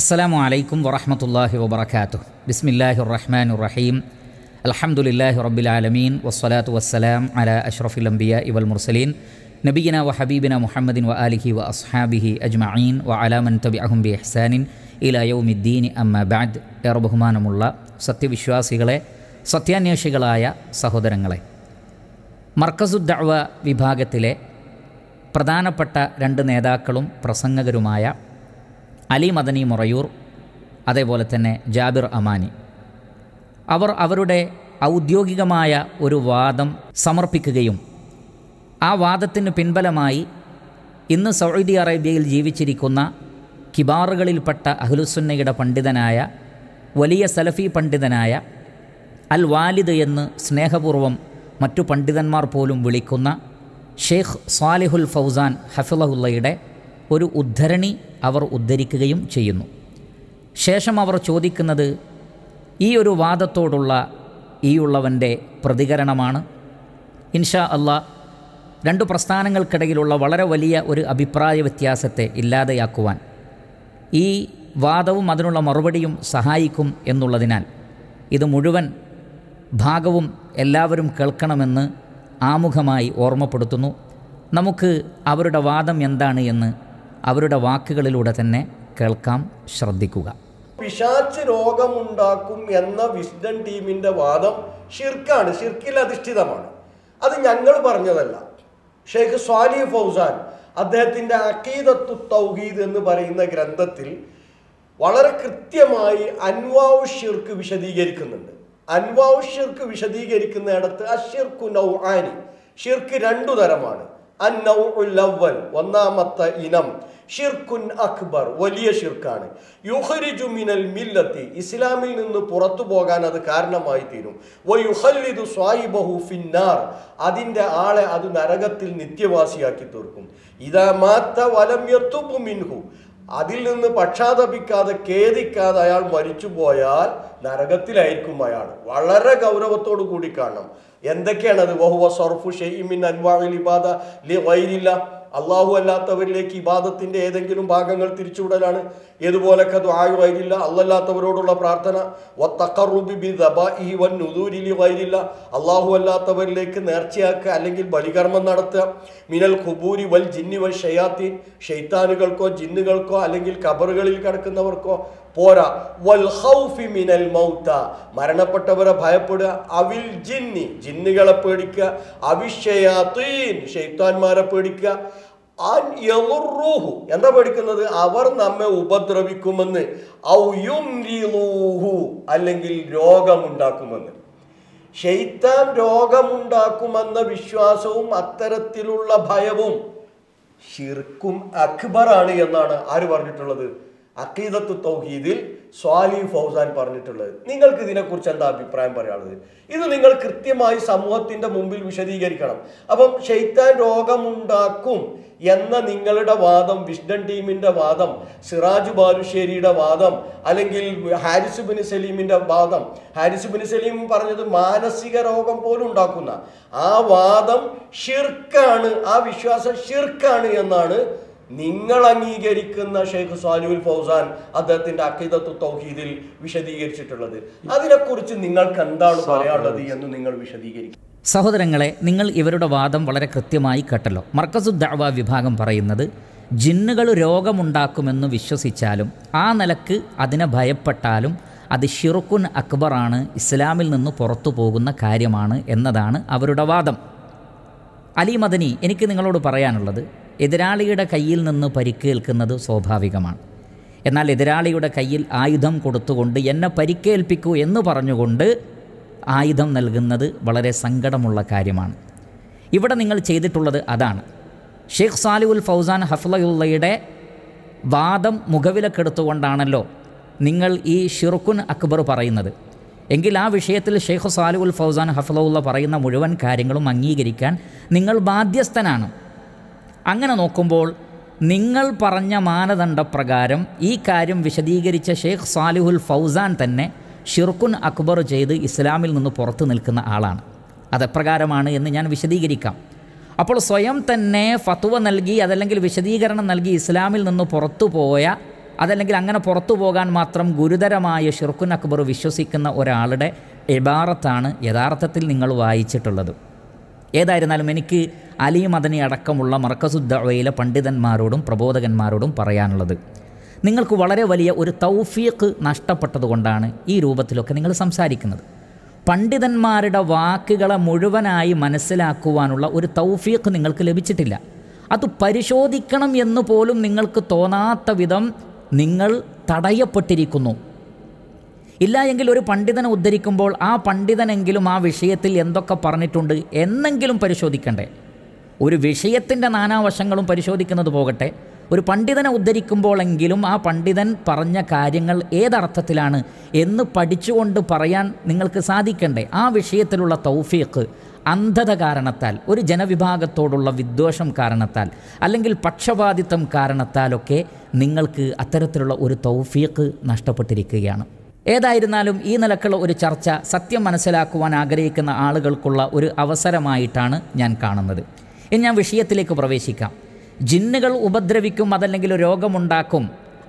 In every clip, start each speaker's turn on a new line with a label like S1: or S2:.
S1: അസ്സലാമു അലൈക്കും വറഹമത്തല്ലാഹി വബർക്കാത്തു ബിസ്മില്ലാഹി റഹ്മാൻ റഹീം അലഹമുല്ലാഹി റബ്ബിലാലമീൻ വസ്സലാത്തു വസ്സലാം അല അഷ്റഫുൽ ലംബിയ ഇവൽ മുർസലീൻ നബീന വ ഹബീബിന മുഹമ്മദിൻ വ ആലിഹി വ അസ്ഹാബിഹി അജ്മഈൻ വ അലാമൻ തബി അഹുബി അഹ്സാനിൻ എഹ്സാനിൻ ഇലായൗമിദ്ദീൻ അമ്മ ബാദ് ഏറെ ബഹുമാനമുള്ള സത്യവിശ്വാസികളെ സത്യാന്വേഷികളായ സഹോദരങ്ങളെ മർക്കസുദ്ദവ വിഭാഗത്തിലെ പ്രധാനപ്പെട്ട രണ്ട് നേതാക്കളും പ്രസംഗകരുമായ അലി മദനി മുറയൂർ അതേപോലെ തന്നെ ജാബിർ അമാനി അവർ അവരുടെ ഔദ്യോഗികമായ ഒരു വാദം സമർപ്പിക്കുകയും ആ വാദത്തിന് പിൻബലമായി ഇന്ന് സൗദി അറേബ്യയിൽ ജീവിച്ചിരിക്കുന്ന കിബാറുകളിൽപ്പെട്ട അഹ്ലുസുന്നയുടെ പണ്ഡിതനായ വലിയ സലഫി പണ്ഡിതനായ അൽ വാലിദ് എന്ന് സ്നേഹപൂർവം മറ്റു പണ്ഡിതന്മാർ പോലും വിളിക്കുന്ന ഷെയ്ഖ് സാലിഹുൽ ഫൗസാൻ ഹഫിലഹുല്ലയുടെ ഒരു ഉദ്ധരണി അവർ ഉദ്ധരിക്കുകയും ചെയ്യുന്നു ശേഷം അവർ ചോദിക്കുന്നത് ഈ ഒരു വാദത്തോടുള്ള ഈയുള്ളവൻ്റെ പ്രതികരണമാണ് ഇൻഷാ അള്ളാ രണ്ടു പ്രസ്ഥാനങ്ങൾക്കിടയിലുള്ള വളരെ വലിയ ഒരു അഭിപ്രായ വ്യത്യാസത്തെ ഇല്ലാതെയാക്കുവാൻ ഈ വാദവും അതിനുള്ള മറുപടിയും സഹായിക്കും എന്നുള്ളതിനാൽ ഇത് മുഴുവൻ ഭാഗവും എല്ലാവരും കേൾക്കണമെന്ന് ആമുഖമായി ഓർമ്മപ്പെടുത്തുന്നു നമുക്ക് അവരുടെ വാദം എന്താണ് എന്ന് അവരുടെ വാക്കുകളിലൂടെ തന്നെ കേൾക്കാം ശ്രദ്ധിക്കുക
S2: പിശാച്ച് രോഗമുണ്ടാക്കും എന്ന വിസ്ഡൻ ടീമിൻ്റെ വാദം ഷിർക്കാണ് ഷിർക്കിൽ അധിഷ്ഠിതമാണ് അത് ഞങ്ങൾ പറഞ്ഞതല്ല ഷെയ്ഖ് സ്വാലി ഫൗസാൻ അദ്ദേഹത്തിൻ്റെ അക്കീദത്തു തൗഹീദ് എന്ന് പറയുന്ന ഗ്രന്ഥത്തിൽ വളരെ കൃത്യമായി അൻവാവ് ഷിർക്ക് വിശദീകരിക്കുന്നുണ്ട് അൻവാവ് ഷിർക്ക് വിശദീകരിക്കുന്നിടത്ത് അഷിർക്കു നൗ ആനി ഷിർക്ക് രണ്ടു തരമാണ് അൻ നൗ ലവൽ ഒന്നാമത്തെ ഇനം ഷിർക്കുൻ അക്ബർ വലിയ ഷിർക്കാണ് യുഹരിജു മിനൽ മില്ലത്തി ഇസ്ലാമിൽ നിന്ന് പുറത്തു പോകാൻ അത് കാരണമായി തീരും വയുഹല്ലിദു സ്വായിബഹു ഫിന്നാർ അതിൻ്റെ ആളെ അത് നരകത്തിൽ നിത്യവാസിയാക്കി തീർക്കും ഇതാ മാത്ത വലം യത്തുബു മിൻഹു അതിൽ നിന്ന് പക്ഷാതപിക്കാതെ ഖേദിക്കാതെ അയാൾ മരിച്ചു പോയാൽ നരകത്തിലായിരിക്കും അയാൾ വളരെ ഗൗരവത്തോടു കൂടി കാണണം എന്തൊക്കെയാണത് വഹുവ സർഫു ഷെയ്മിൻ അൻവാഹിൽ ഇബാദ ലി വൈരില്ല അള്ളാഹു അല്ലാത്തവരിലേക്ക് ഇബാദത്തിൻ്റെ ഏതെങ്കിലും ഭാഗങ്ങൾ തിരിച്ചുവിടലാണ് ഏതുപോലെ കദ്വായു വൈരില്ല അള്ളല്ലാത്തവരോടുള്ള പ്രാർത്ഥന വൈരില്ല അള്ളാഹു അല്ലാത്തവരിലേക്ക് നേർച്ചയാക്കുക അല്ലെങ്കിൽ ബലികർമ്മം നടത്തുക മിനൽ ഖുബൂരി വൽ ജിന്നി വൽ ഷയാത്തീൻ ഷെയ്ത്താനുകൾക്കോ ജിന്നുകൾക്കോ അല്ലെങ്കിൽ കബറുകളിൽ കിടക്കുന്നവർക്കോ പോരാ വൽ ഹൗഫി മിനൽ മൗത്ത മരണപ്പെട്ടവരെ ഭയപ്പെടുക അവിൽ ജിന്നി ജിന്നുകളെ പേടിക്കുക അവിഷയാത്തീൻ ഷെയ്ത്താന്മാരെ പേടിക്കുക എന്താ പഠിക്കുന്നത് അവർ നമ്മെ ഉപദ്രവിക്കുമെന്ന് അല്ലെങ്കിൽ രോഗമുണ്ടാക്കുമെന്ന് ഷെയ്ത്താൻ രോഗമുണ്ടാക്കുമെന്ന വിശ്വാസവും അത്തരത്തിലുള്ള ഭയവും ഷിർക്കും അക്ബറാണ് എന്നാണ് ആര് പറഞ്ഞിട്ടുള്ളത് അക്കീദത്ത് തൗഹീദിൽ സ്വാലി ഫൗസാൻ പറഞ്ഞിട്ടുള്ളത് നിങ്ങൾക്ക് ഇതിനെക്കുറിച്ച് എന്താ അഭിപ്രായം പറയാനുള്ളത് ഇത് നിങ്ങൾ കൃത്യമായി സമൂഹത്തിന്റെ മുമ്പിൽ വിശദീകരിക്കണം അപ്പം ഷെയ്ത്താൻ രോഗമുണ്ടാക്കും എന്ന നിങ്ങളുടെ വാദം വിസ്ഡൻ ടീമിന്റെ വാദം സിറാജ് ബാലുശ്ശേരിയുടെ വാദം അല്ലെങ്കിൽ ഹാരിസ് ബിൻ സലീമിന്റെ വാദം ഹാരിസ് ബിൻ സലീം പറഞ്ഞത് മാനസിക രോഗം പോലും ഉണ്ടാക്കുന്ന ആ വാദം ഷിർക്കാണ് ആ വിശ്വാസം ഷിർക്കാണ് എന്നാണ് നിങ്ങൾ അംഗീകരിക്കുന്ന ഷെയ്ഖ് സാലുൽ ഫൗസാൻ അദ്ദേഹത്തിന്റെ അക്കിതത്വ തൗഹീദിൽ വിശദീകരിച്ചിട്ടുള്ളത് അതിനെക്കുറിച്ച് നിങ്ങൾക്ക് എന്താണ് പറയാനുള്ളത് എന്ന് നിങ്ങൾ വിശദീകരിക്കും
S1: സഹോദരങ്ങളെ നിങ്ങൾ ഇവരുടെ വാദം വളരെ കൃത്യമായി കേട്ടല്ലോ മർക്കസു ദഅവ വിഭാഗം പറയുന്നത് ജിന്നുകൾ രോഗമുണ്ടാക്കുമെന്ന് വിശ്വസിച്ചാലും ആ നിലക്ക് അതിനെ ഭയപ്പെട്ടാലും അത് ഷിറുഖുൻ അക്ബറാണ് ഇസ്ലാമിൽ നിന്ന് പുറത്തു പോകുന്ന കാര്യമാണ് എന്നതാണ് അവരുടെ വാദം അലി മദനി എനിക്ക് നിങ്ങളോട് പറയാനുള്ളത് എതിരാളിയുടെ കയ്യിൽ നിന്ന് പരിക്കേൽക്കുന്നത് സ്വാഭാവികമാണ് എന്നാൽ എതിരാളിയുടെ കയ്യിൽ ആയുധം കൊടുത്തുകൊണ്ട് എന്നെ പരിക്കേൽപ്പിക്കൂ എന്ന് പറഞ്ഞുകൊണ്ട് ആയുധം നൽകുന്നത് വളരെ സങ്കടമുള്ള കാര്യമാണ് ഇവിടെ നിങ്ങൾ ചെയ്തിട്ടുള്ളത് അതാണ് ഷെയ്ഖ് സാലിഉൽ ഫൗസാൻ ഹഫ്ലയുള്ളയുടെ വാദം മുഖവിലക്കെടുത്തുകൊണ്ടാണല്ലോ നിങ്ങൾ ഈ ഷിറുക്കുൻ അക്ബർ പറയുന്നത് എങ്കിൽ ആ വിഷയത്തിൽ ഷെയ്ഖ് സാലിഉൽ ഫൗസാൻ ഹഫ്ലയുള്ള പറയുന്ന മുഴുവൻ കാര്യങ്ങളും അംഗീകരിക്കാൻ നിങ്ങൾ ബാധ്യസ്ഥനാണ് അങ്ങനെ നോക്കുമ്പോൾ നിങ്ങൾ പറഞ്ഞ മാനദണ്ഡപ്രകാരം ഈ കാര്യം വിശദീകരിച്ച ഷെയ്ഖ് സാലിഹുൽ ഫൗസാൻ തന്നെ ഷിർക്കുൻ അക്ബർ ചെയ്ത് ഇസ്ലാമിൽ നിന്ന് പുറത്തു നിൽക്കുന്ന ആളാണ് അതെപ്രകാരമാണ് എന്ന് ഞാൻ വിശദീകരിക്കാം അപ്പോൾ സ്വയം തന്നെ ഫത്വ നൽകി അതല്ലെങ്കിൽ വിശദീകരണം നൽകി ഇസ്ലാമിൽ നിന്ന് പുറത്തു പോയ അതല്ലെങ്കിൽ അങ്ങനെ പുറത്തു പോകാൻ മാത്രം ഗുരുതരമായ ഷിർക്കുൻ അക്ബർ വിശ്വസിക്കുന്ന ഒരാളുടെ ഇബാറത്താണ് യഥാർത്ഥത്തിൽ നിങ്ങൾ വായിച്ചിട്ടുള്ളത് ഏതായിരുന്നാലും എനിക്ക് അലി മദനി അടക്കമുള്ള മർക്കസുദ്ദവയിലെ പണ്ഡിതന്മാരോടും പ്രബോധകന്മാരോടും പറയാനുള്ളത് നിങ്ങൾക്ക് വളരെ വലിയ ഒരു തൗഫീഖ് നഷ്ടപ്പെട്ടതുകൊണ്ടാണ് ഈ രൂപത്തിലൊക്കെ നിങ്ങൾ സംസാരിക്കുന്നത് പണ്ഡിതന്മാരുടെ വാക്കുകളെ മുഴുവനായി മനസ്സിലാക്കുവാനുള്ള ഒരു തൗഫീഖ് നിങ്ങൾക്ക് ലഭിച്ചിട്ടില്ല അത് പരിശോധിക്കണം എന്ന് പോലും നിങ്ങൾക്ക് തോന്നാത്ത വിധം നിങ്ങൾ തടയപ്പെട്ടിരിക്കുന്നു ഇല്ല എങ്കിൽ ഒരു പണ്ഡിതനെ ഉദ്ധരിക്കുമ്പോൾ ആ പണ്ഡിതനെങ്കിലും ആ വിഷയത്തിൽ എന്തൊക്കെ പറഞ്ഞിട്ടുണ്ട് എന്നെങ്കിലും പരിശോധിക്കണ്ടേ ഒരു വിഷയത്തിൻ്റെ നാനാവശങ്ങളും പരിശോധിക്കുന്നത് പോകട്ടെ ഒരു പണ്ഡിതനെ ഉദ്ധരിക്കുമ്പോഴെങ്കിലും ആ പണ്ഡിതൻ പറഞ്ഞ കാര്യങ്ങൾ ഏതർത്ഥത്തിലാണ് എന്ന് പഠിച്ചുകൊണ്ട് പറയാൻ നിങ്ങൾക്ക് സാധിക്കണ്ടേ ആ വിഷയത്തിലുള്ള തൗഫീഖ് അന്ധത കാരണത്താൽ ഒരു ജനവിഭാഗത്തോടുള്ള വിദ്വേഷം കാരണത്താൽ അല്ലെങ്കിൽ പക്ഷപാതിത്വം കാരണത്താലൊക്കെ നിങ്ങൾക്ക് അത്തരത്തിലുള്ള ഒരു തൗഫീഖ് നഷ്ടപ്പെട്ടിരിക്കുകയാണ് ഏതായിരുന്നാലും ഈ നിലക്കുള്ള ഒരു ചർച്ച സത്യം മനസ്സിലാക്കുവാൻ ആഗ്രഹിക്കുന്ന ആളുകൾക്കുള്ള ഒരു അവസരമായിട്ടാണ് ഞാൻ കാണുന്നത് ഇനി ഞാൻ വിഷയത്തിലേക്ക് പ്രവേശിക്കാം ജിന്നുകൾ ഉപദ്രവിക്കും അതല്ലെങ്കിൽ രോഗമുണ്ടാക്കും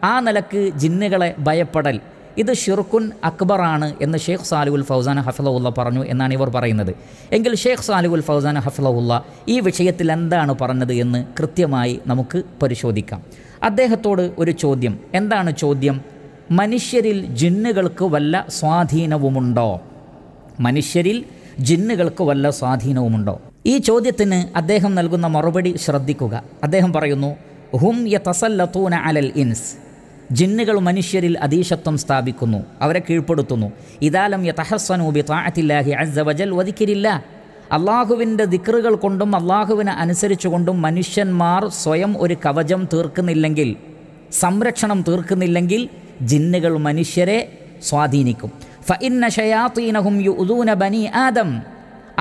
S1: ആ നിലക്ക് ജിന്നുകളെ ഭയപ്പെടൽ ഇത് ഷിർക്കുൻ അക്ബറാണ് എന്ന് ഷെയ്ഖ് സാലുൽ ഫൗസാൻ ഹഫ്ലവുല്ല പറഞ്ഞു എന്നാണ് ഇവർ പറയുന്നത് എങ്കിൽ ഷെയ്ഖ് സാലുൽ ഫൗസാൻ ഹഫ്ലവുല്ല ഈ വിഷയത്തിൽ എന്താണ് പറഞ്ഞത് എന്ന് കൃത്യമായി നമുക്ക് പരിശോധിക്കാം അദ്ദേഹത്തോട് ഒരു ചോദ്യം എന്താണ് ചോദ്യം മനുഷ്യരിൽ ജിന്നുകൾക്ക് വല്ല സ്വാധീനവുമുണ്ടോ മനുഷ്യരിൽ ജിന്നുകൾക്ക് വല്ല സ്വാധീനവുമുണ്ടോ ഈ ചോദ്യത്തിന് അദ്ദേഹം നൽകുന്ന മറുപടി ശ്രദ്ധിക്കുക അദ്ദേഹം പറയുന്നു ഹും യ തസല്ലത്തൂന അലൽ ഇൻസ് ജിന്നുകൾ മനുഷ്യരിൽ അതീശത്വം സ്ഥാപിക്കുന്നു അവരെ കീഴ്പ്പെടുത്തുന്നു ഇതാലം യ തഹസ്സനൂബി താഴത്തില്ലാഹി അസവജൽ വധിക്കരില്ല അള്ളാഹുവിൻ്റെ ദിക്റുകൾ കൊണ്ടും അള്ളാഹുവിനെ അനുസരിച്ചുകൊണ്ടും മനുഷ്യന്മാർ സ്വയം ഒരു കവചം തീർക്കുന്നില്ലെങ്കിൽ സംരക്ഷണം തീർക്കുന്നില്ലെങ്കിൽ ജിന്നുകൾ മനുഷ്യരെ സ്വാധീനിക്കും ഫ ഇന്ന ഷയാത്തീനഹും യു ഉദൂന ബനി ആദം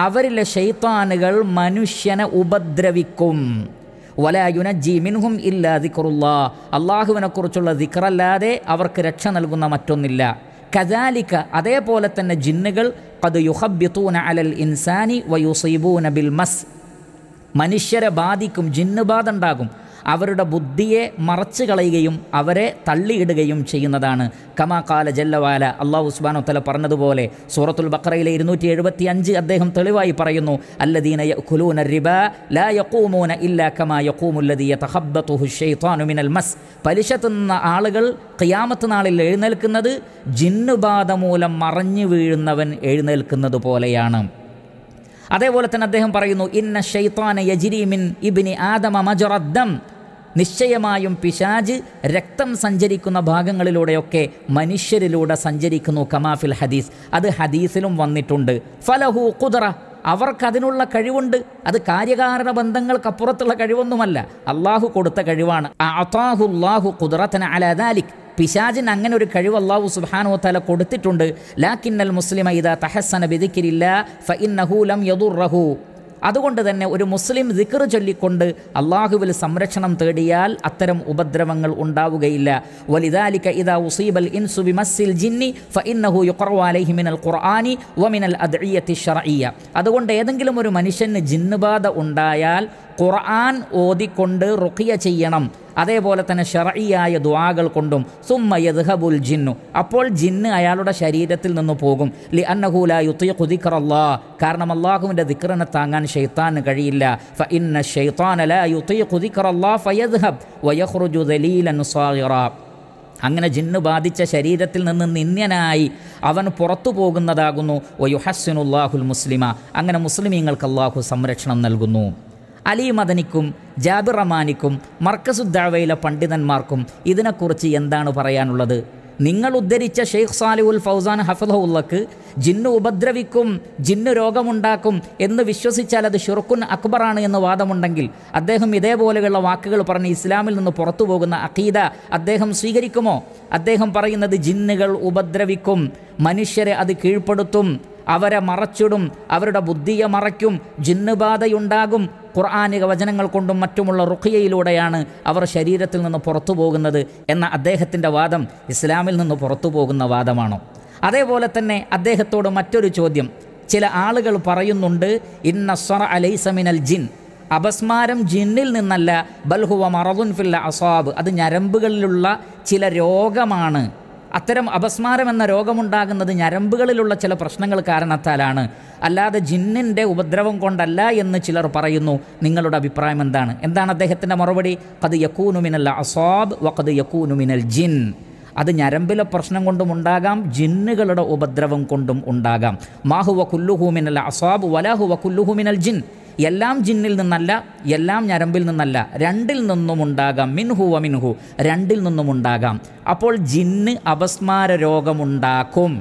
S1: അവരിലെ ഷെയ്ത്താനുകൾ മനുഷ്യനെ ഉപദ്രവിക്കും വലയുന ജീമിൻഹും ഇല്ല ദിക്കറുള്ള അള്ളാഹുവിനെക്കുറിച്ചുള്ള ദിക്കറല്ലാതെ അവർക്ക് രക്ഷ നൽകുന്ന മറ്റൊന്നില്ല കദാലിക്ക അതേപോലെ തന്നെ ജിന്നുകൾ കത് യുഹബിത്തൂന അലൽ ഇൻസാനി വയുസൈബൂന ബിൽ മസ് മനുഷ്യരെ ബാധിക്കും ജിന്നുബാധ ഉണ്ടാകും അവരുടെ ബുദ്ധിയെ മറച്ചു കളയുകയും അവരെ തള്ളിയിടുകയും ചെയ്യുന്നതാണ് കമാ കാല ജല്ലവാല അള്ളാഹു ഉസ്മാനോ തല പറഞ്ഞതുപോലെ സൂറത്തുൽ ബക്രയിലെ ഇരുന്നൂറ്റി എഴുപത്തി അഞ്ച് അദ്ദേഹം തെളിവായി പറയുന്നു അല്ലദീന ഖുലൂന റിബ ലാ യഖൂമൂന ഇല്ല കമാ യക്കൂമുല്ലദീയ തഹബ്ബത്തുഹുഷെയ്ത്താനുമിനൽ മസ് പലിശ തിന്ന ആളുകൾ ഖിയാമത്ത് നാളിൽ എഴുന്നേൽക്കുന്നത് ജിന്നുബാധ മൂലം മറഞ്ഞു വീഴുന്നവൻ എഴുന്നേൽക്കുന്നത് പോലെയാണ് അതേപോലെ തന്നെ അദ്ദേഹം പറയുന്നു ഇന്ന ഷെയ്ത്താന യജിരിമിൻ ഇബിനി ആദമ മജറദ്ദം നിശ്ചയമായും പിശാജ് രക്തം സഞ്ചരിക്കുന്ന ഭാഗങ്ങളിലൂടെയൊക്കെ മനുഷ്യരിലൂടെ സഞ്ചരിക്കുന്നു കമാഫിൽ ഹദീസ് അത് ഹദീസിലും വന്നിട്ടുണ്ട് ഫലഹു കുതറ അവർക്കതിനുള്ള കഴിവുണ്ട് അത് കാര്യകാരണ ബന്ധങ്ങൾക്കപ്പുറത്തുള്ള കഴിവൊന്നുമല്ല അള്ളാഹു കൊടുത്ത കഴിവാണ് അള്ളാഹു കുതിറത്തന അലദാലിക് പിശാജിന് അങ്ങനെ ഒരു കഴിവ് അള്ളാഹു സുബാനോ തല കൊടുത്തിട്ടുണ്ട് ലാക്കിന്നൽ മുസ്ലിം ഇതാ തഹസന വിധിക്കില്ല ഫ ഇന്നഹൂലം യദുറഹു അതുകൊണ്ട് തന്നെ ഒരു മുസ്ലിം ദിക്കർ ചൊല്ലിക്കൊണ്ട് അള്ളാഹുവിൽ സംരക്ഷണം തേടിയാൽ അത്തരം ഉപദ്രവങ്ങൾ ഉണ്ടാവുകയില്ല വലിദാലിക ഇതാ ഉസീബൽ ഇൻസു ബിമസ്സിൽ ജിന്നി ഫഇന്നഹു യുഖറു അലൈഹി മിനൽ ഖുർആനി വ മിനൽ അദ്ഇയത്തി ശർഇയ്യ അതുകൊണ്ട് ഏതെങ്കിലും ഒരു മനുഷ്യന് ജിന്നുബാധ ഉണ്ടായാൽ ഖുർആൻ ഓതിക്കൊണ്ട് റുഖിയ ചെയ്യണം അതേപോലെ തന്നെ ഷറയിയായ ദ്വാകൾ കൊണ്ടും സുമ്മ യദ്ഹബുൽ ജിന്നു അപ്പോൾ ജിന്ന് അയാളുടെ ശരീരത്തിൽ നിന്ന് പോകും ലി അന്നഹൂല യുത്തി കുതിക്കറല്ലാ കാരണം അള്ളാഹുവിൻ്റെ ദിക്റിനെ താങ്ങാൻ ഷെയ്ത്താന് കഴിയില്ല ഫ ഇന്ന ഷെയ്ത്താനല യുത്തി കുതിക്കറല്ലാ ഫയദ്ഹബ് വയഹ്റുജു ദലീലൻ സ്വാഹിറ അങ്ങനെ ജിന്ന് ബാധിച്ച ശരീരത്തിൽ നിന്ന് നിന്ദ്യനായി അവൻ പുറത്തു പോകുന്നതാകുന്നു യുഹസ്സിനുല്ലാഹുൽ മുസ്ലിമ അങ്ങനെ മുസ്ലിമീങ്ങൾക്ക് അള്ളാഹു സംരക്ഷണം നൽകുന്നു അലി മദനിക്കും ജാബിർ റഹ്മാനിക്കും മർക്കസുദ്ദാവയിലെ പണ്ഡിതന്മാർക്കും ഇതിനെക്കുറിച്ച് എന്താണ് പറയാനുള്ളത് നിങ്ങൾ ഉദ്ധരിച്ച ഷെയ്ഖ് സാലിഹുൽ ഫൗസാൻ ഹഫദുള്ളക്ക് ജിന്നു ഉപദ്രവിക്കും ജിന്നു രോഗമുണ്ടാക്കും എന്ന് വിശ്വസിച്ചാൽ അത് ഷുർക്കുൻ അക്ബറാണ് എന്ന് വാദമുണ്ടെങ്കിൽ അദ്ദേഹം ഇതേപോലെയുള്ള വാക്കുകൾ പറഞ്ഞ് ഇസ്ലാമിൽ നിന്ന് പുറത്തു പോകുന്ന അഖീദ അദ്ദേഹം സ്വീകരിക്കുമോ അദ്ദേഹം പറയുന്നത് ജിന്നുകൾ ഉപദ്രവിക്കും മനുഷ്യരെ അത് കീഴ്പ്പെടുത്തും അവരെ മറച്ചിടും അവരുടെ ബുദ്ധിയെ മറയ്ക്കും ജിന്നുബാധയുണ്ടാകും ഖുർആാനിക വചനങ്ങൾ കൊണ്ടും മറ്റുമുള്ള റുഖിയയിലൂടെയാണ് അവർ ശരീരത്തിൽ നിന്ന് പുറത്തു പോകുന്നത് എന്ന അദ്ദേഹത്തിൻ്റെ വാദം ഇസ്ലാമിൽ നിന്ന് പുറത്തു പോകുന്ന വാദമാണോ അതേപോലെ തന്നെ അദ്ദേഹത്തോട് മറ്റൊരു ചോദ്യം ചില ആളുകൾ പറയുന്നുണ്ട് ഇന്ന സ്വറ അലൈസമിനൽ ജിൻ അപസ്മാരം ജിന്നിൽ നിന്നല്ല ബൽഹുവ മറദുൻ അസാബ് അത് ഞരമ്പുകളിലുള്ള ചില രോഗമാണ് അത്തരം അപസ്മാരം എന്ന രോഗമുണ്ടാകുന്നത് ഞരമ്പുകളിലുള്ള ചില പ്രശ്നങ്ങൾ കാരണത്താലാണ് അല്ലാതെ ജിന്നിൻ്റെ ഉപദ്രവം കൊണ്ടല്ല എന്ന് ചിലർ പറയുന്നു നിങ്ങളുടെ അഭിപ്രായം എന്താണ് എന്താണ് അദ്ദേഹത്തിൻ്റെ മറുപടി കത് യക്കൂനുമിനൽ അസാബ് വക്കത് യക്കൂനുമിനൽ ജിൻ അത് ഞരമ്പിലെ പ്രശ്നം കൊണ്ടും ഉണ്ടാകാം ജിന്നുകളുടെ ഉപദ്രവം കൊണ്ടും ഉണ്ടാകാം മാഹുവ കുല്ലുഹൂമിനൽ അസാബ് വലാഹുവ കുല്ലുഹൂമിനൽ ജിൻ എല്ലാം ജിന്നിൽ നിന്നല്ല എല്ലാം ഞരമ്പിൽ നിന്നല്ല രണ്ടിൽ ഉണ്ടാകാം മിൻഹു വ മിൻഹു രണ്ടിൽ ഉണ്ടാകാം അപ്പോൾ ജിന്ന് അപസ്മാര രോഗമുണ്ടാക്കും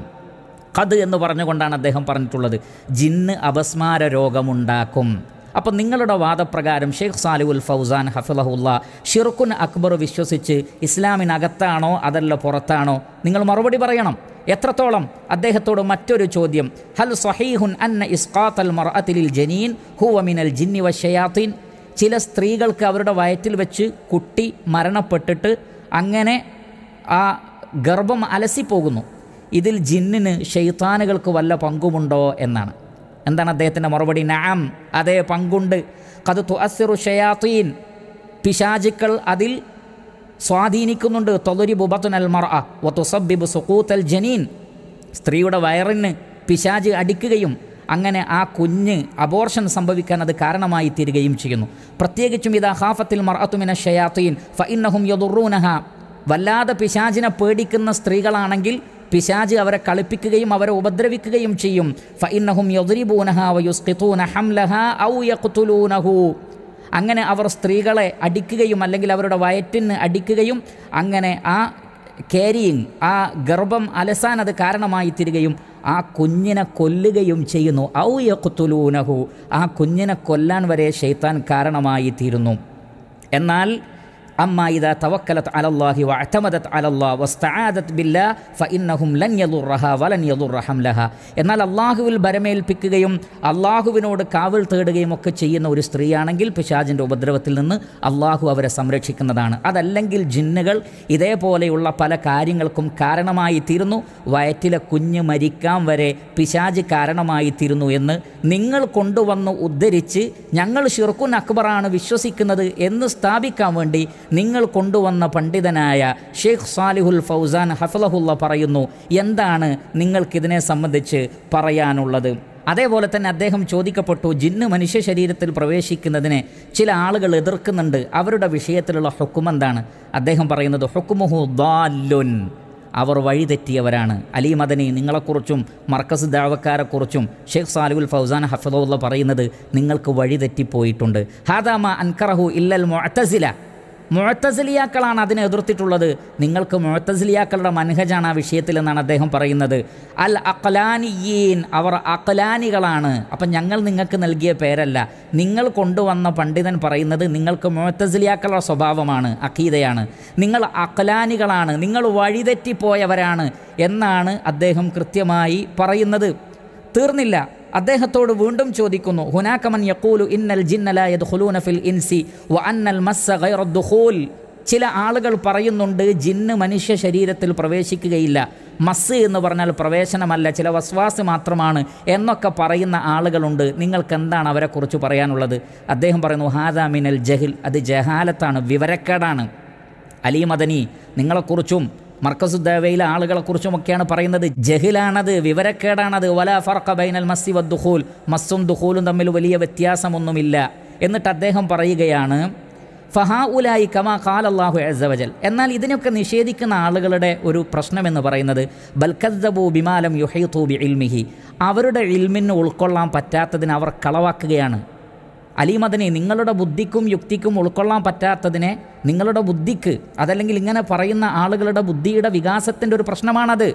S1: കത് എന്ന് പറഞ്ഞുകൊണ്ടാണ് അദ്ദേഹം പറഞ്ഞിട്ടുള്ളത് ജിന്ന് അപസ്മാര രോഗമുണ്ടാക്കും അപ്പം നിങ്ങളുടെ വാദപ്രകാരം ഷെയ്ഖ് സാലിവുൽ ഫൗസാൻ ഹഫലഹുല്ല ഷിർഖുൻ അക്ബർ വിശ്വസിച്ച് ഇസ്ലാമിനകത്താണോ അതല്ല പുറത്താണോ നിങ്ങൾ മറുപടി പറയണം എത്രത്തോളം അദ്ദേഹത്തോട് മറ്റൊരു ചോദ്യം ഹൽ സഹീഹുൻ അന്ന ഇസ്കാത്ത് അൽ മറഅത്തിലിൽ ജനീൻ ഹുവമിനൽ ജിന്നി വഷയാത്തീൻ ചില സ്ത്രീകൾക്ക് അവരുടെ വയറ്റിൽ വെച്ച് കുട്ടി മരണപ്പെട്ടിട്ട് അങ്ങനെ ആ ഗർഭം അലസിപ്പോകുന്നു ഇതിൽ ജിന്നിന് ഷെയ്ത്താനുകൾക്ക് വല്ല പങ്കുമുണ്ടോ എന്നാണ് എന്താണ് അദ്ദേഹത്തിൻ്റെ മറുപടി നാം അതേ പങ്കുണ്ട് കത് തുഅസിറു ഷയാത്തീൻ പിശാചുക്കൾ അതിൽ സ്വാധീനിക്കുന്നുണ്ട് തൊലുരി ബുബത്തുനൽ മറ വത്തുസബിബ് സുക്കൂത്തൽ ജനീൻ സ്ത്രീയുടെ വയറിന് പിശാജ് അടിക്കുകയും അങ്ങനെ ആ കുഞ്ഞ് അബോർഷൻ സംഭവിക്കാൻ അത് കാരണമായി തീരുകയും ചെയ്യുന്നു പ്രത്യേകിച്ചും ഇതാ ഹാഫത്തിൽ മറത്തുമിന ഷയാത്തുയിൻ ഫഇന്നഹും യദുറൂനഹ വല്ലാതെ പിശാജിനെ പേടിക്കുന്ന സ്ത്രീകളാണെങ്കിൽ പിശാജ് അവരെ കളിപ്പിക്കുകയും അവരെ ഉപദ്രവിക്കുകയും ചെയ്യും ഫഇന്നഹും യദുരിബൂനഹ വയുസ്ഖിത്തൂന ഹംലഹ ഔ യഖ്തുലൂനഹു അങ്ങനെ അവർ സ്ത്രീകളെ അടിക്കുകയും അല്ലെങ്കിൽ അവരുടെ വയറ്റിന് അടിക്കുകയും അങ്ങനെ ആ കാരിയിങ് ആ ഗർഭം അലസാൻ അത് കാരണമായി തീരുകയും ആ കുഞ്ഞിനെ കൊല്ലുകയും ചെയ്യുന്നു ഔ ആ കുഞ്ഞിനെ കൊല്ലാൻ വരെ ഷെയ്ത്താൻ കാരണമായി തീരുന്നു എന്നാൽ അമ്മ ഇത തവക്കലത്ത് അലല്ലാഹി വ അലല്ലാ വസ്താദത്ത് ബില്ല ഫ ഇന്നഹും ലൻ യദുറഹ വലൻ യദുറഹം ലഹ എന്നാൽ അള്ളാഹുവിൽ ഭരമേൽപ്പിക്കുകയും അള്ളാഹുവിനോട് കാവൽ തേടുകയും ഒക്കെ ചെയ്യുന്ന ഒരു സ്ത്രീയാണെങ്കിൽ പിശാജിൻ്റെ ഉപദ്രവത്തിൽ നിന്ന് അള്ളാഹു അവരെ സംരക്ഷിക്കുന്നതാണ് അതല്ലെങ്കിൽ ജിന്നുകൾ ഇതേപോലെയുള്ള പല കാര്യങ്ങൾക്കും കാരണമായി തീരുന്നു വയറ്റിലെ കുഞ്ഞ് മരിക്കാൻ വരെ പിശാജ് കാരണമായി തീരുന്നു എന്ന് നിങ്ങൾ കൊണ്ടുവന്ന് ഉദ്ധരിച്ച് ഞങ്ങൾ ഷിർക്കുൻ അക്ബറാണ് വിശ്വസിക്കുന്നത് എന്ന് സ്ഥാപിക്കാൻ വേണ്ടി നിങ്ങൾ കൊണ്ടുവന്ന പണ്ഡിതനായ ഷെയ്ഖ് സാലിഹുൽ ഫൗസാൻ ഹഫലഹുല്ല പറയുന്നു എന്താണ് നിങ്ങൾക്കിതിനെ സംബന്ധിച്ച് പറയാനുള്ളത് അതേപോലെ തന്നെ അദ്ദേഹം ചോദിക്കപ്പെട്ടു ജിന്ന് മനുഷ്യ ശരീരത്തിൽ പ്രവേശിക്കുന്നതിനെ ചില ആളുകൾ എതിർക്കുന്നുണ്ട് അവരുടെ വിഷയത്തിലുള്ള ഹുക്കും എന്താണ് അദ്ദേഹം പറയുന്നത് ഹുക്കുമുഹു ദാലുൻ അവർ വഴിതെറ്റിയവരാണ് അലി മദനി നിങ്ങളെക്കുറിച്ചും മർക്കസ് ദാവക്കാരെക്കുറിച്ചും ഷെയ്ഖ് സാലിബുൽ ഫൗസാൻ ഹഫദുള്ള പറയുന്നത് നിങ്ങൾക്ക് വഴിതെറ്റിപ്പോയിട്ടുണ്ട് ഹാദാമ അൻകറഹു ഇല്ലൽ മൊഅത്തസില മുഴത്തസിലിയാക്കളാണ് അതിനെ എതിർത്തിട്ടുള്ളത് നിങ്ങൾക്ക് മുഴത്തസിലിയാക്കളുടെ മനഹജാണ് ആ വിഷയത്തിൽ എന്നാണ് അദ്ദേഹം പറയുന്നത് അൽ അക്ലാനിയീൻ അവർ അക്ലാനികളാണ് അപ്പം ഞങ്ങൾ നിങ്ങൾക്ക് നൽകിയ പേരല്ല നിങ്ങൾ കൊണ്ടുവന്ന പണ്ഡിതൻ പറയുന്നത് നിങ്ങൾക്ക് മുഴത്തസിലിയാക്കളുടെ സ്വഭാവമാണ് അഖീദയാണ് നിങ്ങൾ അക്ലാനികളാണ് നിങ്ങൾ വഴിതെറ്റിപ്പോയവരാണ് എന്നാണ് അദ്ദേഹം കൃത്യമായി പറയുന്നത് തീർന്നില്ല അദ്ദേഹത്തോട് വീണ്ടും ചോദിക്കുന്നു ഹുനാക്കമൻ യക്കൂലു ഇന്നൽ ജിന്നല ഫിൽ ഇൻസി വ അന്നൽ മസ്സ ഗൈറുദ്ദുഹൂൽ ചില ആളുകൾ പറയുന്നുണ്ട് ജിന്ന് മനുഷ്യ ശരീരത്തിൽ പ്രവേശിക്കുകയില്ല മസ് എന്ന് പറഞ്ഞാൽ പ്രവേശനമല്ല ചില വസ്വാസ് മാത്രമാണ് എന്നൊക്കെ പറയുന്ന ആളുകളുണ്ട് നിങ്ങൾക്ക് എന്താണ് അവരെക്കുറിച്ച് പറയാനുള്ളത് അദ്ദേഹം പറയുന്നു ഹാദാ മിനൽ ജഹിൽ അത് ജഹാലത്താണ് വിവരക്കേടാണ് അലി മദനി നിങ്ങളെക്കുറിച്ചും ആളുകളെ കുറിച്ചുമൊക്കെയാണ് പറയുന്നത് ജഹിലാണത് വിവരക്കേടാണത് വല ഫർഖ ബൈനൽ മസ്സി വദ്ദുഹൂൽ മസ്സും ദുഹൂലും തമ്മിൽ വലിയ വ്യത്യാസമൊന്നുമില്ല എന്നിട്ട് അദ്ദേഹം പറയുകയാണ് ഫഹാ ഉലായി കമാ കാൽ അള്ളാഹു എന്നാൽ ഇതിനൊക്കെ നിഷേധിക്കുന്ന ആളുകളുടെ ഒരു പ്രശ്നമെന്ന് പറയുന്നത് ബൽക്കദ്ദബു ബിമാലം യുഹൈ തൂബി ഇൽമിഹി അവരുടെ ഇൽമിന് ഉൾക്കൊള്ളാൻ പറ്റാത്തതിന് അവർ കളവാക്കുകയാണ് അലിമദനെ നിങ്ങളുടെ ബുദ്ധിക്കും യുക്തിക്കും ഉൾക്കൊള്ളാൻ പറ്റാത്തതിനെ നിങ്ങളുടെ ബുദ്ധിക്ക് അതല്ലെങ്കിൽ ഇങ്ങനെ പറയുന്ന ആളുകളുടെ ബുദ്ധിയുടെ വികാസത്തിൻ്റെ ഒരു പ്രശ്നമാണത്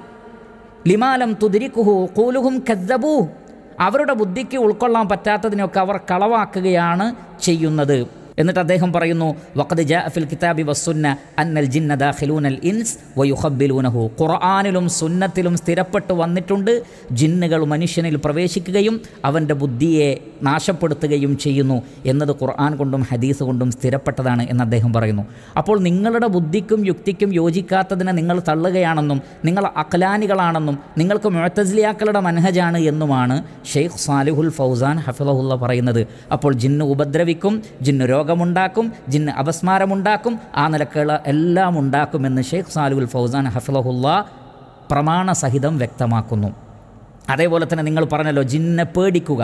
S1: ലിമാലം തുതിരിക്കുഹു കൂലുഹും കെദ്ദബൂ അവരുടെ ബുദ്ധിക്ക് ഉൾക്കൊള്ളാൻ പറ്റാത്തതിനൊക്കെ അവർ കളവാക്കുകയാണ് ചെയ്യുന്നത് എന്നിട്ട് അദ്ദേഹം പറയുന്നു വഖദ് ജാ അഫിൽ കിതാബി വസ്സുന്ന അന്നൽ ജിന്ന ദാഖിലൂനൽ ഇൻസ് വയുഹബിലൂനഹു ഖുർആാനിലും സുന്നത്തിലും സ്ഥിരപ്പെട്ട് വന്നിട്ടുണ്ട് ജിന്നുകൾ മനുഷ്യനിൽ പ്രവേശിക്കുകയും അവൻ്റെ ബുദ്ധിയെ നാശപ്പെടുത്തുകയും ചെയ്യുന്നു എന്നത് ഖുർആൻ കൊണ്ടും ഹദീസ് കൊണ്ടും സ്ഥിരപ്പെട്ടതാണ് എന്ന് അദ്ദേഹം പറയുന്നു അപ്പോൾ നിങ്ങളുടെ ബുദ്ധിക്കും യുക്തിക്കും യോജിക്കാത്തതിനെ നിങ്ങൾ തള്ളുകയാണെന്നും നിങ്ങൾ അക്ലാനികളാണെന്നും നിങ്ങൾക്ക് മുഴത്തസ്ലിയാക്കളുടെ മനഹജാണ് എന്നുമാണ് ഷെയ്ഖ് സാലിഹുൽ ഫൗസാൻ ഹഫിലഹുല്ല പറയുന്നത് അപ്പോൾ ജിന്ന് ഉപദ്രവിക്കും ജിന്ന് രോഗം രോഗമുണ്ടാക്കും ജിന്ന് അപസ്മാരമുണ്ടാക്കും ആ നിലക്കുള്ള എല്ലാം ഉണ്ടാക്കുമെന്ന് ഷെയ്ഖ് സാലുൽ ഫൗസാൻ ഹഫ്ലഹുല്ല പ്രമാണസഹിതം വ്യക്തമാക്കുന്നു അതേപോലെ തന്നെ നിങ്ങൾ പറഞ്ഞല്ലോ ജിന്നെ പേടിക്കുക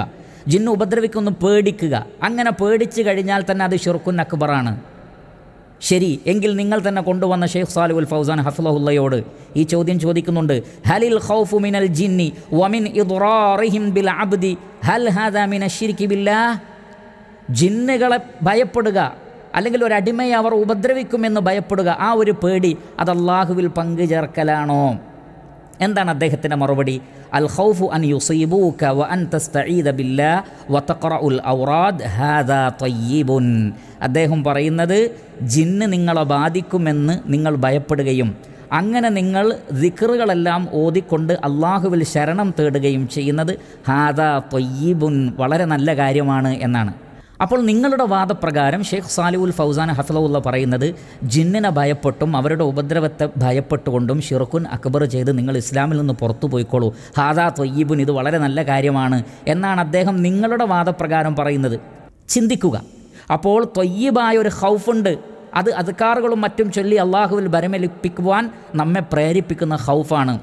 S1: ജിന്ന് ഉപദ്രവിക്കൊന്നും പേടിക്കുക അങ്ങനെ പേടിച്ചു കഴിഞ്ഞാൽ തന്നെ അത് ഷിർക്കുൻ അക്ബറാണ് ശരി എങ്കിൽ നിങ്ങൾ തന്നെ കൊണ്ടുവന്ന ഷെയ്ഖ് സാലുൽ ഫൗസാൻ ഹഫ്ലഹുല്ലയോട് ഈ ചോദ്യം ചോദിക്കുന്നുണ്ട് ഹലിൽ ഖൗഫു മിനൽ ജിന്നി വമിൻ ഇദ്റാറിഹിം ബിൽ അബ്ദി ഹൽ ഹാദാ മിന ഷിർക്കി ബില്ലാഹ് ജിന്നുകളെ ഭയപ്പെടുക അല്ലെങ്കിൽ ഒരു അടിമയെ അവർ ഉപദ്രവിക്കുമെന്ന് ഭയപ്പെടുക ആ ഒരു പേടി അത് അള്ളാഹുവിൽ പങ്കുചേർക്കലാണോ എന്താണ് അദ്ദേഹത്തിൻ്റെ മറുപടി അൽ ഖൗഫു അൻ യുസീബൂക വ അൻ തസ്തഈദ ബില്ലാ വ തഖറഉൽ ഔറാദ് ഹാദാ തയ്യിബുൻ അദ്ദേഹം പറയുന്നത് ജിന്ന് നിങ്ങളെ ബാധിക്കുമെന്ന് നിങ്ങൾ ഭയപ്പെടുകയും അങ്ങനെ നിങ്ങൾ ദിക്റുകളെല്ലാം ഓതിക്കൊണ്ട് അള്ളാഹുവിൽ ശരണം തേടുകയും ചെയ്യുന്നത് ഹാദാ തൊയ്യീബുൻ വളരെ നല്ല കാര്യമാണ് എന്നാണ് അപ്പോൾ നിങ്ങളുടെ വാദപ്രകാരം ഷെയ്ഖ് സാലിഉൽ ഫൗസാൻ ഹസലവുള്ള പറയുന്നത് ജിന്നിനെ ഭയപ്പെട്ടും അവരുടെ ഉപദ്രവത്തെ ഭയപ്പെട്ടുകൊണ്ടും ഷിറുഖുൻ അക്ബർ ചെയ്ത് നിങ്ങൾ ഇസ്ലാമിൽ നിന്ന് പുറത്തു പോയിക്കോളൂ ഹാദാ തൊയ്യീബുൻ ഇത് വളരെ നല്ല കാര്യമാണ് എന്നാണ് അദ്ദേഹം നിങ്ങളുടെ വാദപ്രകാരം പറയുന്നത് ചിന്തിക്കുക അപ്പോൾ തൊയ്യീബായ ഒരു ഹൗഫുണ്ട് അത് അധികാറുകളും മറ്റും ചൊല്ലി അള്ളാഹുവിൽ ബരമേൽപ്പിക്കുവാൻ നമ്മെ പ്രേരിപ്പിക്കുന്ന ഹൗഫാണ്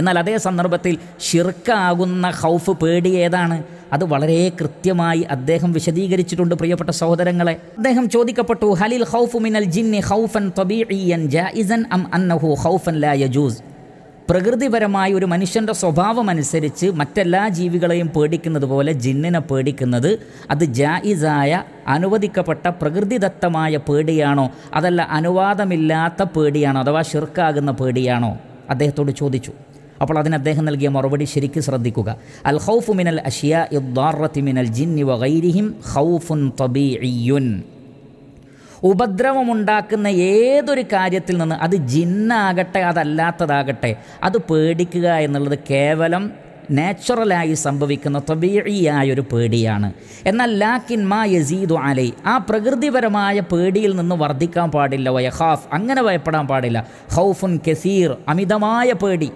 S1: എന്നാൽ അതേ സന്ദർഭത്തിൽ ഷിർക്കാകുന്ന ഹൗഫ് പേടി ഏതാണ് അത് വളരെ കൃത്യമായി അദ്ദേഹം വിശദീകരിച്ചിട്ടുണ്ട് പ്രിയപ്പെട്ട സഹോദരങ്ങളെ അദ്ദേഹം ചോദിക്കപ്പെട്ടു ഹലിൽ ഹൗഫ് മിനൽ ജിന്നി ഹൗഫൻ ജായിസൻ അം അന്നഹു ഹൗഫൻ ലാ യജൂസ് പ്രകൃതിപരമായ ഒരു മനുഷ്യൻ്റെ സ്വഭാവം അനുസരിച്ച് മറ്റെല്ലാ ജീവികളെയും പേടിക്കുന്നത് പോലെ ജിന്നിനെ പേടിക്കുന്നത് അത് ജായിസായ അനുവദിക്കപ്പെട്ട പ്രകൃതിദത്തമായ പേടിയാണോ അതല്ല അനുവാദമില്ലാത്ത പേടിയാണോ അഥവാ ഷിർക്കാകുന്ന പേടിയാണോ അദ്ദേഹത്തോട് ചോദിച്ചു അപ്പോൾ അതിന് അദ്ദേഹം നൽകിയ മറുപടി ശരിക്ക് ശ്രദ്ധിക്കുക അൽ ഖൗഫു മിനൽ അഷിയ ഇദ്ദാറത്തി മിനൽ ജിന്നി വഗൈരിഹിം ഖൗഫുൻ തബീഇയുൻ ഉപദ്രവമുണ്ടാക്കുന്ന ഏതൊരു കാര്യത്തിൽ നിന്ന് അത് ജിന്നാകട്ടെ അതല്ലാത്തതാകട്ടെ അത് പേടിക്കുക എന്നുള്ളത് കേവലം നാച്ചുറലായി സംഭവിക്കുന്ന തൊബീഴിയായ ഒരു പേടിയാണ് എന്നാൽ ലാക്കിൻ മാ യസീദു അലൈ ആ പ്രകൃതിപരമായ പേടിയിൽ നിന്ന് വർദ്ധിക്കാൻ പാടില്ല വയഹാഫ് അങ്ങനെ ഭയപ്പെടാൻ പാടില്ല ഹൗഫുൻ കസീർ അമിതമായ പേടി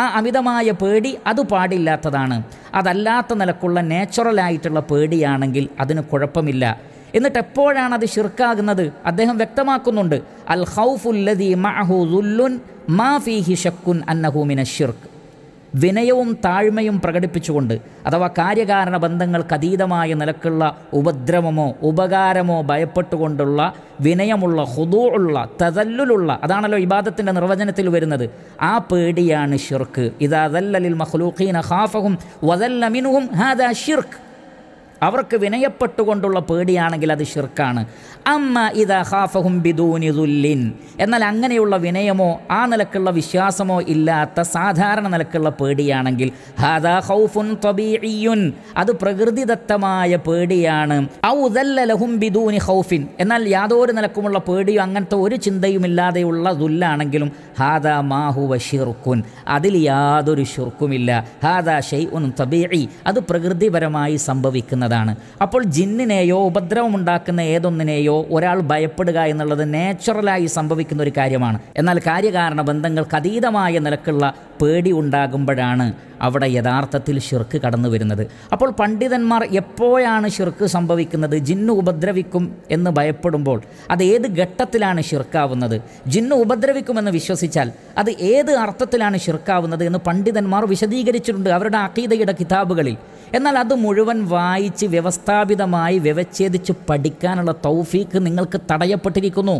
S1: ആ അമിതമായ പേടി അത് പാടില്ലാത്തതാണ് അതല്ലാത്ത നിലക്കുള്ള നാച്ചുറലായിട്ടുള്ള പേടിയാണെങ്കിൽ അതിന് കുഴപ്പമില്ല എന്നിട്ട് എപ്പോഴാണ് അത് ഷിർക്കാകുന്നത് അദ്ദേഹം വ്യക്തമാക്കുന്നുണ്ട് അൽ ഹൗഫുല്ലുൻ മഹു മാ ഫീഹി ഷക്കുൻ അന്നഹൂമിന ഷിർക്ക് വിനയവും താഴ്മയും പ്രകടിപ്പിച്ചുകൊണ്ട് അഥവാ കാര്യകാരണ ബന്ധങ്ങൾക്ക് അതീതമായ നിലക്കുള്ള ഉപദ്രവമോ ഉപകാരമോ ഭയപ്പെട്ടുകൊണ്ടുള്ള വിനയമുള്ള ഹുദൂ ഉള്ള തതല്ലുലുള്ള അതാണല്ലോ ഇബാദത്തിൻ്റെ നിർവചനത്തിൽ വരുന്നത് ആ പേടിയാണ് ഷിർക്ക് ഇതാ അതല്ലലിൽ മഹ്ലൂഖീന ഖാഫഹും വതല്ലമിനുഹും ഹാദാ ഷിർക്ക് അവർക്ക് വിനയപ്പെട്ടുകൊണ്ടുള്ള പേടിയാണെങ്കിൽ അത് ഷിർക്കാണ് അമ്മ ഇതാ ഹാഫഹും ബിദൂനിദുല്ലിൻ എന്നാൽ അങ്ങനെയുള്ള വിനയമോ ആ നിലക്കുള്ള വിശ്വാസമോ ഇല്ലാത്ത സാധാരണ നിലക്കുള്ള പേടിയാണെങ്കിൽ ഹാദാ ഹൗഫുൻ തൊബീയുൻ അത് പ്രകൃതിദത്തമായ പേടിയാണ് ഔദല്ലഹും ബിദൂനി ഹൗഫിൻ എന്നാൽ യാതൊരു നിലക്കുമുള്ള പേടിയോ അങ്ങനത്തെ ഒരു ഇല്ലാതെയുള്ള ദുല്ലാണെങ്കിലും ഹാദാ മാഹുവ ഷിർക്കുൻ അതിൽ യാതൊരു ഷിർക്കുമില്ല ഹാദാ ഷെയ് ഉൻ തബീഇ അത് പ്രകൃതിപരമായി സംഭവിക്കുന്നതാണ് അപ്പോൾ ജിന്നിനെയോ ഉപദ്രവമുണ്ടാക്കുന്ന ഏതൊന്നിനെയോ ഭയപ്പെടുകയോ ഒരാൾ ഭയപ്പെടുക എന്നുള്ളത് നാച്ചുറലായി സംഭവിക്കുന്ന ഒരു കാര്യമാണ് എന്നാൽ കാര്യകാരണ ബന്ധങ്ങൾക്ക് അതീതമായ നിലക്കുള്ള പേടി ഉണ്ടാകുമ്പോഴാണ് അവിടെ യഥാർത്ഥത്തിൽ ഷിർക്ക് കടന്നു വരുന്നത് അപ്പോൾ പണ്ഡിതന്മാർ എപ്പോഴാണ് ഷിർക്ക് സംഭവിക്കുന്നത് ജിന്ന് ഉപദ്രവിക്കും എന്ന് ഭയപ്പെടുമ്പോൾ അത് ഏത് ഘട്ടത്തിലാണ് ഷിർക്കാവുന്നത് ജിന്ന് ഉപദ്രവിക്കുമെന്ന് വിശ്വസിച്ചാൽ അത് ഏത് അർത്ഥത്തിലാണ് ഷിർക്കാവുന്നത് എന്ന് പണ്ഡിതന്മാർ വിശദീകരിച്ചിട്ടുണ്ട് അവരുടെ അക്കീതയുടെ കിതാബുകളിൽ എന്നാൽ അത് മുഴുവൻ വായിച്ച് വ്യവസ്ഥാപിതമായി വ്യവച്ഛേദിച്ച് പഠിക്കാനുള്ള തൗഫീക്ക് നിങ്ങൾക്ക് തടയപ്പെട്ടിരിക്കുന്നു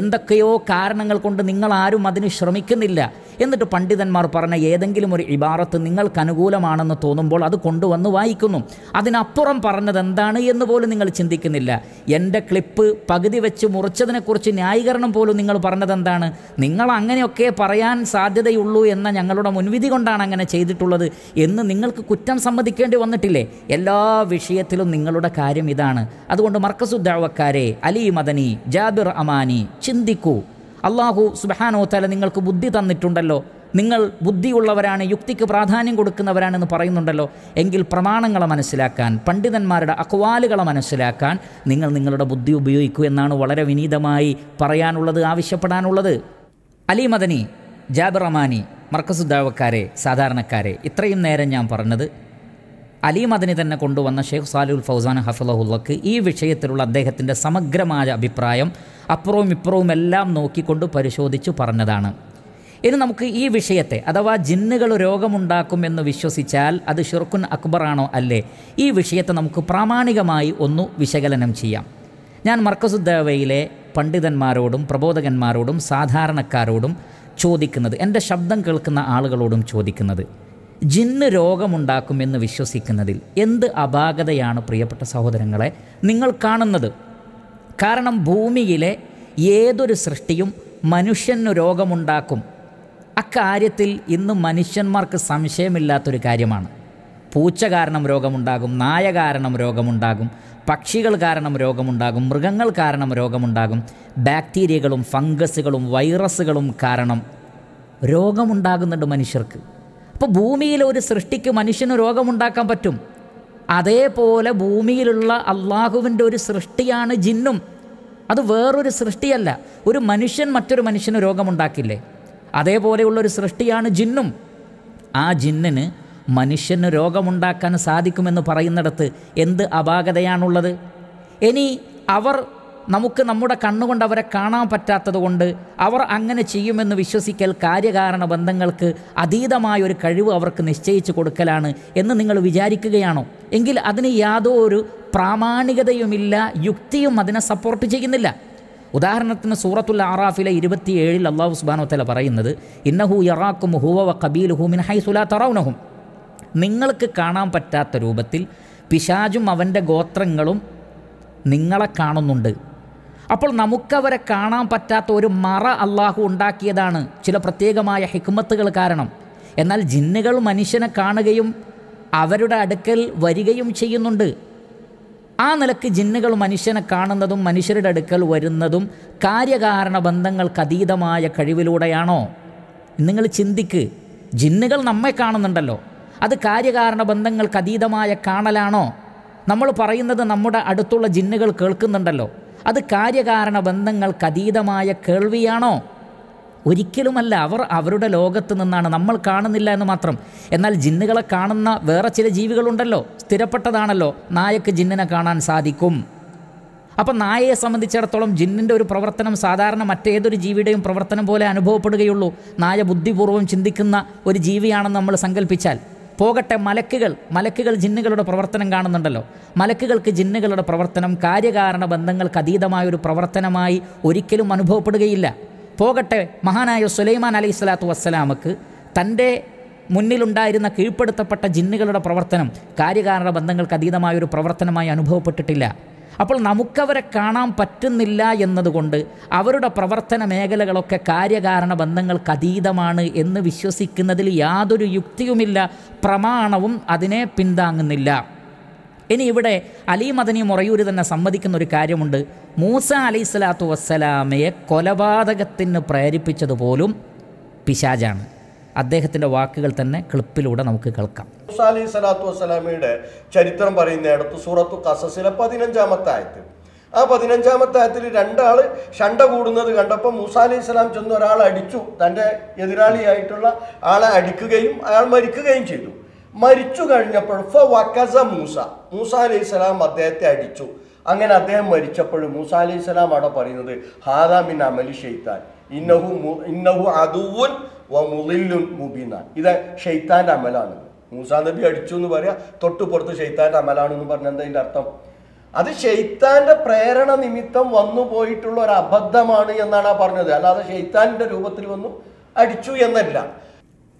S1: എന്തൊക്കെയോ കാരണങ്ങൾ കൊണ്ട് നിങ്ങളാരും അതിന് ശ്രമിക്കുന്നില്ല എന്നിട്ട് പണ്ഡിതന്മാർ പറഞ്ഞ ഏതെങ്കിലും ഒരു ഇബാറത്ത് നിങ്ങൾക്ക് അനുകൂലമാണെന്ന് തോന്നുമ്പോൾ അത് കൊണ്ടുവന്ന് വായിക്കുന്നു അതിനപ്പുറം പറഞ്ഞത് എന്താണ് എന്ന് പോലും നിങ്ങൾ ചിന്തിക്കുന്നില്ല എൻ്റെ ക്ലിപ്പ് പകുതി വെച്ച് മുറിച്ചതിനെക്കുറിച്ച് ന്യായീകരണം പോലും നിങ്ങൾ പറഞ്ഞത് എന്താണ് നിങ്ങൾ അങ്ങനെയൊക്കെ പറയാൻ സാധ്യതയുള്ളൂ എന്ന ഞങ്ങളുടെ മുൻവിധി കൊണ്ടാണ് അങ്ങനെ ചെയ്തിട്ടുള്ളത് എന്ന് നിങ്ങൾക്ക് കുറ്റം സമ്മതിക്കേണ്ടി വന്നിട്ടില്ലേ എല്ലാ വിഷയത്തിലും നിങ്ങളുടെ കാര്യം ഇതാണ് അതുകൊണ്ട് മർക്കസുദ്ദാവക്കാരെ അലി മദനി ജാബിർ അമാനി ചിന്തിക്കൂ അള്ളാഹു സുബഹാനോ തല നിങ്ങൾക്ക് ബുദ്ധി തന്നിട്ടുണ്ടല്ലോ നിങ്ങൾ ബുദ്ധിയുള്ളവരാണ് യുക്തിക്ക് പ്രാധാന്യം കൊടുക്കുന്നവരാണെന്ന് പറയുന്നുണ്ടല്ലോ എങ്കിൽ പ്രമാണങ്ങളെ മനസ്സിലാക്കാൻ പണ്ഡിതന്മാരുടെ അക്വാലുകളെ മനസ്സിലാക്കാൻ നിങ്ങൾ നിങ്ങളുടെ ബുദ്ധി ഉപയോഗിക്കൂ എന്നാണ് വളരെ വിനീതമായി പറയാനുള്ളത് ആവശ്യപ്പെടാനുള്ളത് അലി മദനി ജാബിർ റഹ്മാനി മർക്കസുദ്ദാവക്കാരെ സാധാരണക്കാരെ ഇത്രയും നേരം ഞാൻ പറഞ്ഞത് അലി മദനി തന്നെ കൊണ്ടുവന്ന ഷെയ്ഖ് സാലുൽ ഫൗസാൻ ഹഫലഹുല്ലക്ക് ഈ വിഷയത്തിലുള്ള അദ്ദേഹത്തിൻ്റെ സമഗ്രമായ അഭിപ്രായം അപ്പുറവും ഇപ്പുറവും എല്ലാം നോക്കിക്കൊണ്ട് പരിശോധിച്ചു പറഞ്ഞതാണ് ഇനി നമുക്ക് ഈ വിഷയത്തെ അഥവാ ജിന്നുകൾ രോഗമുണ്ടാക്കും എന്ന് വിശ്വസിച്ചാൽ അത് ഷിർക്കുൻ അക്ബറാണോ അല്ലേ ഈ വിഷയത്തെ നമുക്ക് പ്രാമാണികമായി ഒന്ന് വിശകലനം ചെയ്യാം ഞാൻ മർക്കസുദ്ദേവയിലെ പണ്ഡിതന്മാരോടും പ്രബോധകന്മാരോടും സാധാരണക്കാരോടും ചോദിക്കുന്നത് എൻ്റെ ശബ്ദം കേൾക്കുന്ന ആളുകളോടും ചോദിക്കുന്നത് ജിന്ന് രോഗമുണ്ടാക്കുമെന്ന് വിശ്വസിക്കുന്നതിൽ എന്ത് അപാകതയാണ് പ്രിയപ്പെട്ട സഹോദരങ്ങളെ നിങ്ങൾ കാണുന്നത് കാരണം ഭൂമിയിലെ ഏതൊരു സൃഷ്ടിയും മനുഷ്യന് രോഗമുണ്ടാക്കും അക്കാര്യത്തിൽ ഇന്ന് മനുഷ്യന്മാർക്ക് സംശയമില്ലാത്തൊരു കാര്യമാണ് പൂച്ച കാരണം രോഗമുണ്ടാകും നായ കാരണം രോഗമുണ്ടാകും പക്ഷികൾ കാരണം രോഗമുണ്ടാകും മൃഗങ്ങൾ കാരണം രോഗമുണ്ടാകും ബാക്ടീരിയകളും ഫംഗസുകളും വൈറസുകളും കാരണം രോഗമുണ്ടാകുന്നുണ്ട് മനുഷ്യർക്ക് അപ്പോൾ ഭൂമിയിലെ ഒരു സൃഷ്ടിക്ക് മനുഷ്യന് രോഗമുണ്ടാക്കാൻ പറ്റും അതേപോലെ ഭൂമിയിലുള്ള അള്ളാഹുവിൻ്റെ ഒരു സൃഷ്ടിയാണ് ജിന്നും അത് വേറൊരു സൃഷ്ടിയല്ല ഒരു മനുഷ്യൻ മറ്റൊരു മനുഷ്യന് രോഗമുണ്ടാക്കില്ലേ അതേപോലെയുള്ള ഒരു സൃഷ്ടിയാണ് ജിന്നും ആ ജിന്നിന് മനുഷ്യന് രോഗമുണ്ടാക്കാൻ സാധിക്കുമെന്ന് പറയുന്നിടത്ത് എന്ത് അപാകതയാണുള്ളത് ഇനി അവർ നമുക്ക് നമ്മുടെ കണ്ണുകൊണ്ട് അവരെ കാണാൻ പറ്റാത്തതുകൊണ്ട് അവർ അങ്ങനെ ചെയ്യുമെന്ന് വിശ്വസിക്കൽ കാര്യകാരണ ബന്ധങ്ങൾക്ക് അതീതമായ ഒരു കഴിവ് അവർക്ക് നിശ്ചയിച്ചു കൊടുക്കലാണ് എന്ന് നിങ്ങൾ വിചാരിക്കുകയാണോ എങ്കിൽ അതിന് യാതൊരു പ്രാമാണികതയുമില്ല യുക്തിയും അതിനെ സപ്പോർട്ട് ചെയ്യുന്നില്ല ഉദാഹരണത്തിന് സൂറത്തുൽ ആറാഫിലെ ഇരുപത്തിയേഴിൽ അള്ളാഹു സുബാനോത്തല പറയുന്നത് ഇന്നഹു യറാക്കും ഹുവ വ കബീൽ ഹുമിൻ ഹൈ സുലാ തറൗനഹും നിങ്ങൾക്ക് കാണാൻ പറ്റാത്ത രൂപത്തിൽ പിശാജും അവൻ്റെ ഗോത്രങ്ങളും നിങ്ങളെ കാണുന്നുണ്ട് അപ്പോൾ നമുക്കവരെ കാണാൻ പറ്റാത്ത ഒരു മറ അള്ളാഹു ഉണ്ടാക്കിയതാണ് ചില പ്രത്യേകമായ ഹിക്മത്തുകൾ കാരണം എന്നാൽ ജിന്നുകൾ മനുഷ്യനെ കാണുകയും അവരുടെ അടുക്കൽ വരികയും ചെയ്യുന്നുണ്ട് ആ നിലക്ക് ജിന്നുകൾ മനുഷ്യനെ കാണുന്നതും മനുഷ്യരുടെ അടുക്കൽ വരുന്നതും കാര്യകാരണ ബന്ധങ്ങൾക്ക് അതീതമായ കഴിവിലൂടെയാണോ നിങ്ങൾ ചിന്തിക്ക് ജിന്നുകൾ നമ്മെ കാണുന്നുണ്ടല്ലോ അത് കാര്യകാരണ ബന്ധങ്ങൾക്ക് അതീതമായ കാണലാണോ നമ്മൾ പറയുന്നത് നമ്മുടെ അടുത്തുള്ള ജിന്നുകൾ കേൾക്കുന്നുണ്ടല്ലോ അത് കാര്യകാരണ ബന്ധങ്ങൾക്ക് അതീതമായ കേൾവിയാണോ ഒരിക്കലുമല്ല അവർ അവരുടെ ലോകത്ത് നിന്നാണ് നമ്മൾ കാണുന്നില്ല എന്ന് മാത്രം എന്നാൽ ജിന്നുകളെ കാണുന്ന വേറെ ചില ജീവികളുണ്ടല്ലോ സ്ഥിരപ്പെട്ടതാണല്ലോ നായക്ക് ജിന്നിനെ കാണാൻ സാധിക്കും അപ്പം നായയെ സംബന്ധിച്ചിടത്തോളം ജിന്നിൻ്റെ ഒരു പ്രവർത്തനം സാധാരണ മറ്റേതൊരു ജീവിയുടെയും പ്രവർത്തനം പോലെ അനുഭവപ്പെടുകയുള്ളൂ നായ ബുദ്ധിപൂർവ്വം ചിന്തിക്കുന്ന ഒരു ജീവിയാണെന്ന് നമ്മൾ സങ്കല്പിച്ചാൽ പോകട്ടെ മലക്കുകൾ മലക്കുകൾ ജിന്നുകളുടെ പ്രവർത്തനം കാണുന്നുണ്ടല്ലോ മലക്കുകൾക്ക് ജിന്നുകളുടെ പ്രവർത്തനം കാര്യകാരണ ബന്ധങ്ങൾക്ക് അതീതമായ ഒരു പ്രവർത്തനമായി ഒരിക്കലും അനുഭവപ്പെടുകയില്ല പോകട്ടെ മഹാനായ സുലൈമാൻ അലൈഹി സ്വലാത്തു വസ്സലാമക്ക് തൻ്റെ മുന്നിലുണ്ടായിരുന്ന കീഴ്പ്പെടുത്തപ്പെട്ട ജിന്നുകളുടെ പ്രവർത്തനം കാര്യകാരണ ബന്ധങ്ങൾക്ക് അതീതമായ ഒരു പ്രവർത്തനമായി അനുഭവപ്പെട്ടിട്ടില്ല അപ്പോൾ നമുക്കവരെ കാണാൻ പറ്റുന്നില്ല എന്നതുകൊണ്ട് അവരുടെ പ്രവർത്തന മേഖലകളൊക്കെ കാര്യകാരണ ബന്ധങ്ങൾക്ക് അതീതമാണ് എന്ന് വിശ്വസിക്കുന്നതിൽ യാതൊരു യുക്തിയുമില്ല പ്രമാണവും അതിനെ പിന്താങ്ങുന്നില്ല ഇനി ഇവിടെ അലി മദനി മുറയൂർ തന്നെ സമ്മതിക്കുന്ന ഒരു കാര്യമുണ്ട് മൂസ അലി സ്വലാത്തു വസ്സലാമയെ കൊലപാതകത്തിന് പ്രേരിപ്പിച്ചതുപോലും പിശാജാണ് അദ്ദേഹത്തിൻ്റെ വാക്കുകൾ തന്നെ ക്ലിപ്പിലൂടെ നമുക്ക് കേൾക്കാം
S2: അലൈഹി സ്വലാത്തു വസ്സലാമിയുടെ ചരിത്രം പറയുന്നിടത്ത് സൂറത്തു കസസിലെ പതിനഞ്ചാമത്തെ ആയത്തിൽ ആ പതിനഞ്ചാമത്തെ ആയത്തിൽ രണ്ടാൾ ഷണ്ട കൂടുന്നത് കണ്ടപ്പോൾ മൂസ അലൈഹി സ്വലാം ചെന്ന് ഒരാൾ അടിച്ചു തൻ്റെ എതിരാളിയായിട്ടുള്ള ആളെ അടിക്കുകയും അയാൾ മരിക്കുകയും ചെയ്തു മരിച്ചു കഴിഞ്ഞപ്പോൾ വക്കസ മൂസ മൂസ അലൈഹി സ്വലാം അദ്ദേഹത്തെ അടിച്ചു അങ്ങനെ അദ്ദേഹം മരിച്ചപ്പോഴും മൂസ അലൈഹി സ്വലാം അവിടെ പറയുന്നത് ഹാദാമിൻ അമലി ഷെയ്ത്താൻ ഇന്നഹു ഇന്നഹു അതുവും മുബീന ഇത് ഷെയ്ത്താന്റെ അമലാണ് മൂസാ നബി അടിച്ചു എന്ന് പറയാ പുറത്ത് ഷെയ്ത്താന്റെ അമലാണ് എന്ന് പറഞ്ഞ എന്തതിൻ്റെ അർത്ഥം അത് ഷെയ്ത്താന്റെ പ്രേരണ നിമിത്തം വന്നു പോയിട്ടുള്ള ഒരു അബദ്ധമാണ് എന്നാണ് ആ പറഞ്ഞത് അല്ലാതെ ഷെയ്ത്താന്റെ രൂപത്തിൽ വന്നു അടിച്ചു എന്നല്ല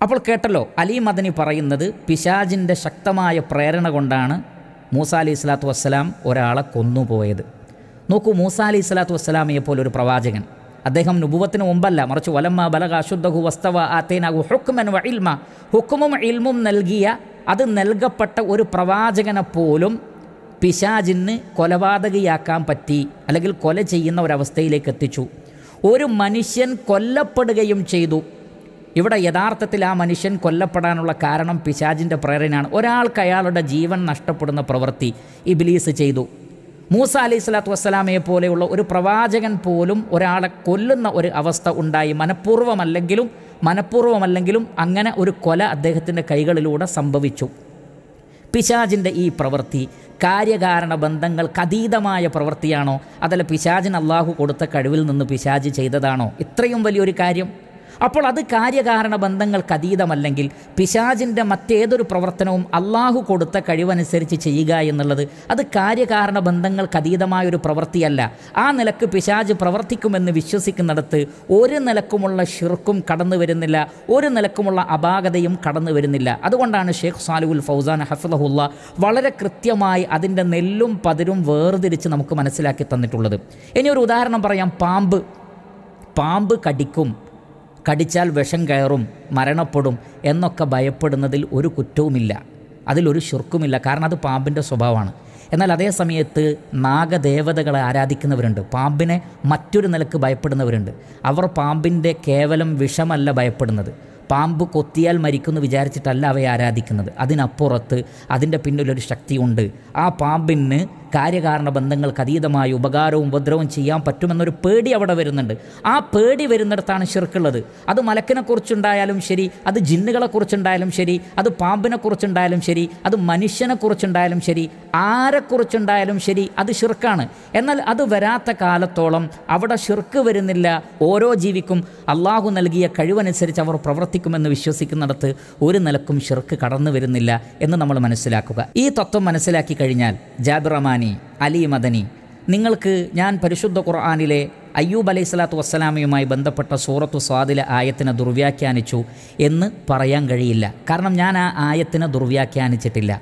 S1: അപ്പോൾ കേട്ടല്ലോ അലി മദനി പറയുന്നത് പിശാജിന്റെ ശക്തമായ പ്രേരണ കൊണ്ടാണ് മൂസ അലി സ്വലാത്തു വസ്സലാം ഒരാളെ കൊന്നുപോയത് നോക്കൂ മൂസ അലി സ്വലാത്തു വസ്സലാമയെ പോലൊരു പ്രവാചകൻ അദ്ദേഹം നുപുവത്തിന് മുമ്പല്ല മറിച്ച് വലമ്മ ബലക അശുദ്ധഹു വസ്തവ ആത്തേനാകു ഹുക്കുമൻ വഇൽമ ഹുക്മും ഹുക്കുമും ഇൽമും നൽകിയ അത് നൽകപ്പെട്ട ഒരു പ്രവാചകനെ പോലും പിശാജിന് കൊലപാതകയാക്കാൻ പറ്റി അല്ലെങ്കിൽ കൊല ചെയ്യുന്ന ഒരവസ്ഥയിലേക്ക് എത്തിച്ചു ഒരു മനുഷ്യൻ കൊല്ലപ്പെടുകയും ചെയ്തു ഇവിടെ യഥാർത്ഥത്തിൽ ആ മനുഷ്യൻ കൊല്ലപ്പെടാനുള്ള കാരണം പിശാജിൻ്റെ പ്രേരണയാണ് ഒരാൾക്ക് അയാളുടെ ജീവൻ നഷ്ടപ്പെടുന്ന പ്രവൃത്തി ഇബിലീസ് ചെയ്തു മൂസ അലി സ്വലാത്തു വസ്സലാമയെ പോലെയുള്ള ഒരു പ്രവാചകൻ പോലും ഒരാളെ കൊല്ലുന്ന ഒരു അവസ്ഥ ഉണ്ടായി മനഃപൂർവ്വമല്ലെങ്കിലും മനഃപൂർവ്വമല്ലെങ്കിലും അങ്ങനെ ഒരു കൊല അദ്ദേഹത്തിൻ്റെ കൈകളിലൂടെ സംഭവിച്ചു പിശാജിൻ്റെ ഈ പ്രവൃത്തി കാര്യകാരണ ബന്ധങ്ങൾ കതീതമായ പ്രവൃത്തിയാണോ അതല്ല പിശാജിന് അള്ളാഹു കൊടുത്ത കഴിവിൽ നിന്ന് പിശാജ് ചെയ്തതാണോ ഇത്രയും വലിയൊരു കാര്യം അപ്പോൾ അത് കാര്യകാരണ ബന്ധങ്ങൾക്ക് അതീതമല്ലെങ്കിൽ പിശാജിൻ്റെ മറ്റേതൊരു പ്രവർത്തനവും അള്ളാഹു കൊടുത്ത കഴിവനുസരിച്ച് ചെയ്യുക എന്നുള്ളത് അത് കാര്യകാരണ ബന്ധങ്ങൾക്ക് അതീതമായൊരു പ്രവൃത്തിയല്ല ആ നിലക്ക് പിശാജ് പ്രവർത്തിക്കുമെന്ന് വിശ്വസിക്കുന്നിടത്ത് ഒരു നിലക്കുമുള്ള ഷിർക്കും കടന്നു വരുന്നില്ല ഒരു നിലക്കുമുള്ള അപാകതയും കടന്നു വരുന്നില്ല അതുകൊണ്ടാണ് ഷെയ്ഖ് സാലുൽ ഫൗസാൻ ഹഫ്ലഹുല്ല വളരെ കൃത്യമായി അതിൻ്റെ നെല്ലും പതിരും വേർതിരിച്ച് നമുക്ക് മനസ്സിലാക്കി തന്നിട്ടുള്ളത് ഇനി ഒരു ഉദാഹരണം പറയാം പാമ്പ് പാമ്പ് കടിക്കും കടിച്ചാൽ വിഷം കയറും മരണപ്പെടും എന്നൊക്കെ ഭയപ്പെടുന്നതിൽ ഒരു കുറ്റവുമില്ല അതിലൊരു ശുർക്കുമില്ല കാരണം അത് പാമ്പിൻ്റെ സ്വഭാവമാണ് എന്നാൽ അതേ സമയത്ത് നാഗദേവതകളെ ആരാധിക്കുന്നവരുണ്ട് പാമ്പിനെ മറ്റൊരു നിലക്ക് ഭയപ്പെടുന്നവരുണ്ട് അവർ പാമ്പിൻ്റെ കേവലം വിഷമല്ല ഭയപ്പെടുന്നത് പാമ്പ് കൊത്തിയാൽ മരിക്കുമെന്ന് വിചാരിച്ചിട്ടല്ല അവയെ ആരാധിക്കുന്നത് അതിനപ്പുറത്ത് അതിൻ്റെ പിന്നിലൊരു ശക്തിയുണ്ട് ആ പാമ്പിന് കാര്യകാരണ ബന്ധങ്ങൾക്ക് അതീതമായ ഉപകാരവും ഉപദ്രവവും ചെയ്യാൻ പറ്റുമെന്നൊരു പേടി അവിടെ വരുന്നുണ്ട് ആ പേടി വരുന്നിടത്താണ് ശിർക്കുള്ളത് അത് മലക്കിനെക്കുറിച്ചുണ്ടായാലും ശരി അത് ജിന്നുകളെക്കുറിച്ചുണ്ടായാലും ശരി അത് പാമ്പിനെക്കുറിച്ചുണ്ടായാലും ശരി അത് മനുഷ്യനെക്കുറിച്ചുണ്ടായാലും ശരി ആരെക്കുറിച്ചുണ്ടായാലും ശരി അത് ശിർക്കാണ് എന്നാൽ അത് വരാത്ത കാലത്തോളം അവിടെ ശിർക്ക് വരുന്നില്ല ഓരോ ജീവിക്കും അള്ളാഹു നൽകിയ കഴിവനുസരിച്ച് അവർ പ്രവർത്തിക്കുമെന്ന് വിശ്വസിക്കുന്നിടത്ത് ഒരു നിലക്കും ഷിർക്ക് കടന്നു വരുന്നില്ല എന്ന് നമ്മൾ മനസ്സിലാക്കുക ഈ തത്വം മനസ്സിലാക്കി കഴിഞ്ഞാൽ ജാബിറഹ്മാൻ ഖുർആാനി അലി മദനി നിങ്ങൾക്ക് ഞാൻ പരിശുദ്ധ ഖുർആാനിലെ അയ്യൂബ് അലൈഹി സ്വലാത്തു വസ്സലാമയുമായി ബന്ധപ്പെട്ട സൂറത്തു സ്വാദിലെ ആയത്തിനെ ദുർവ്യാഖ്യാനിച്ചു എന്ന് പറയാൻ കഴിയില്ല കാരണം ഞാൻ ആ ആയത്തിനെ ദുർവ്യാഖ്യാനിച്ചിട്ടില്ല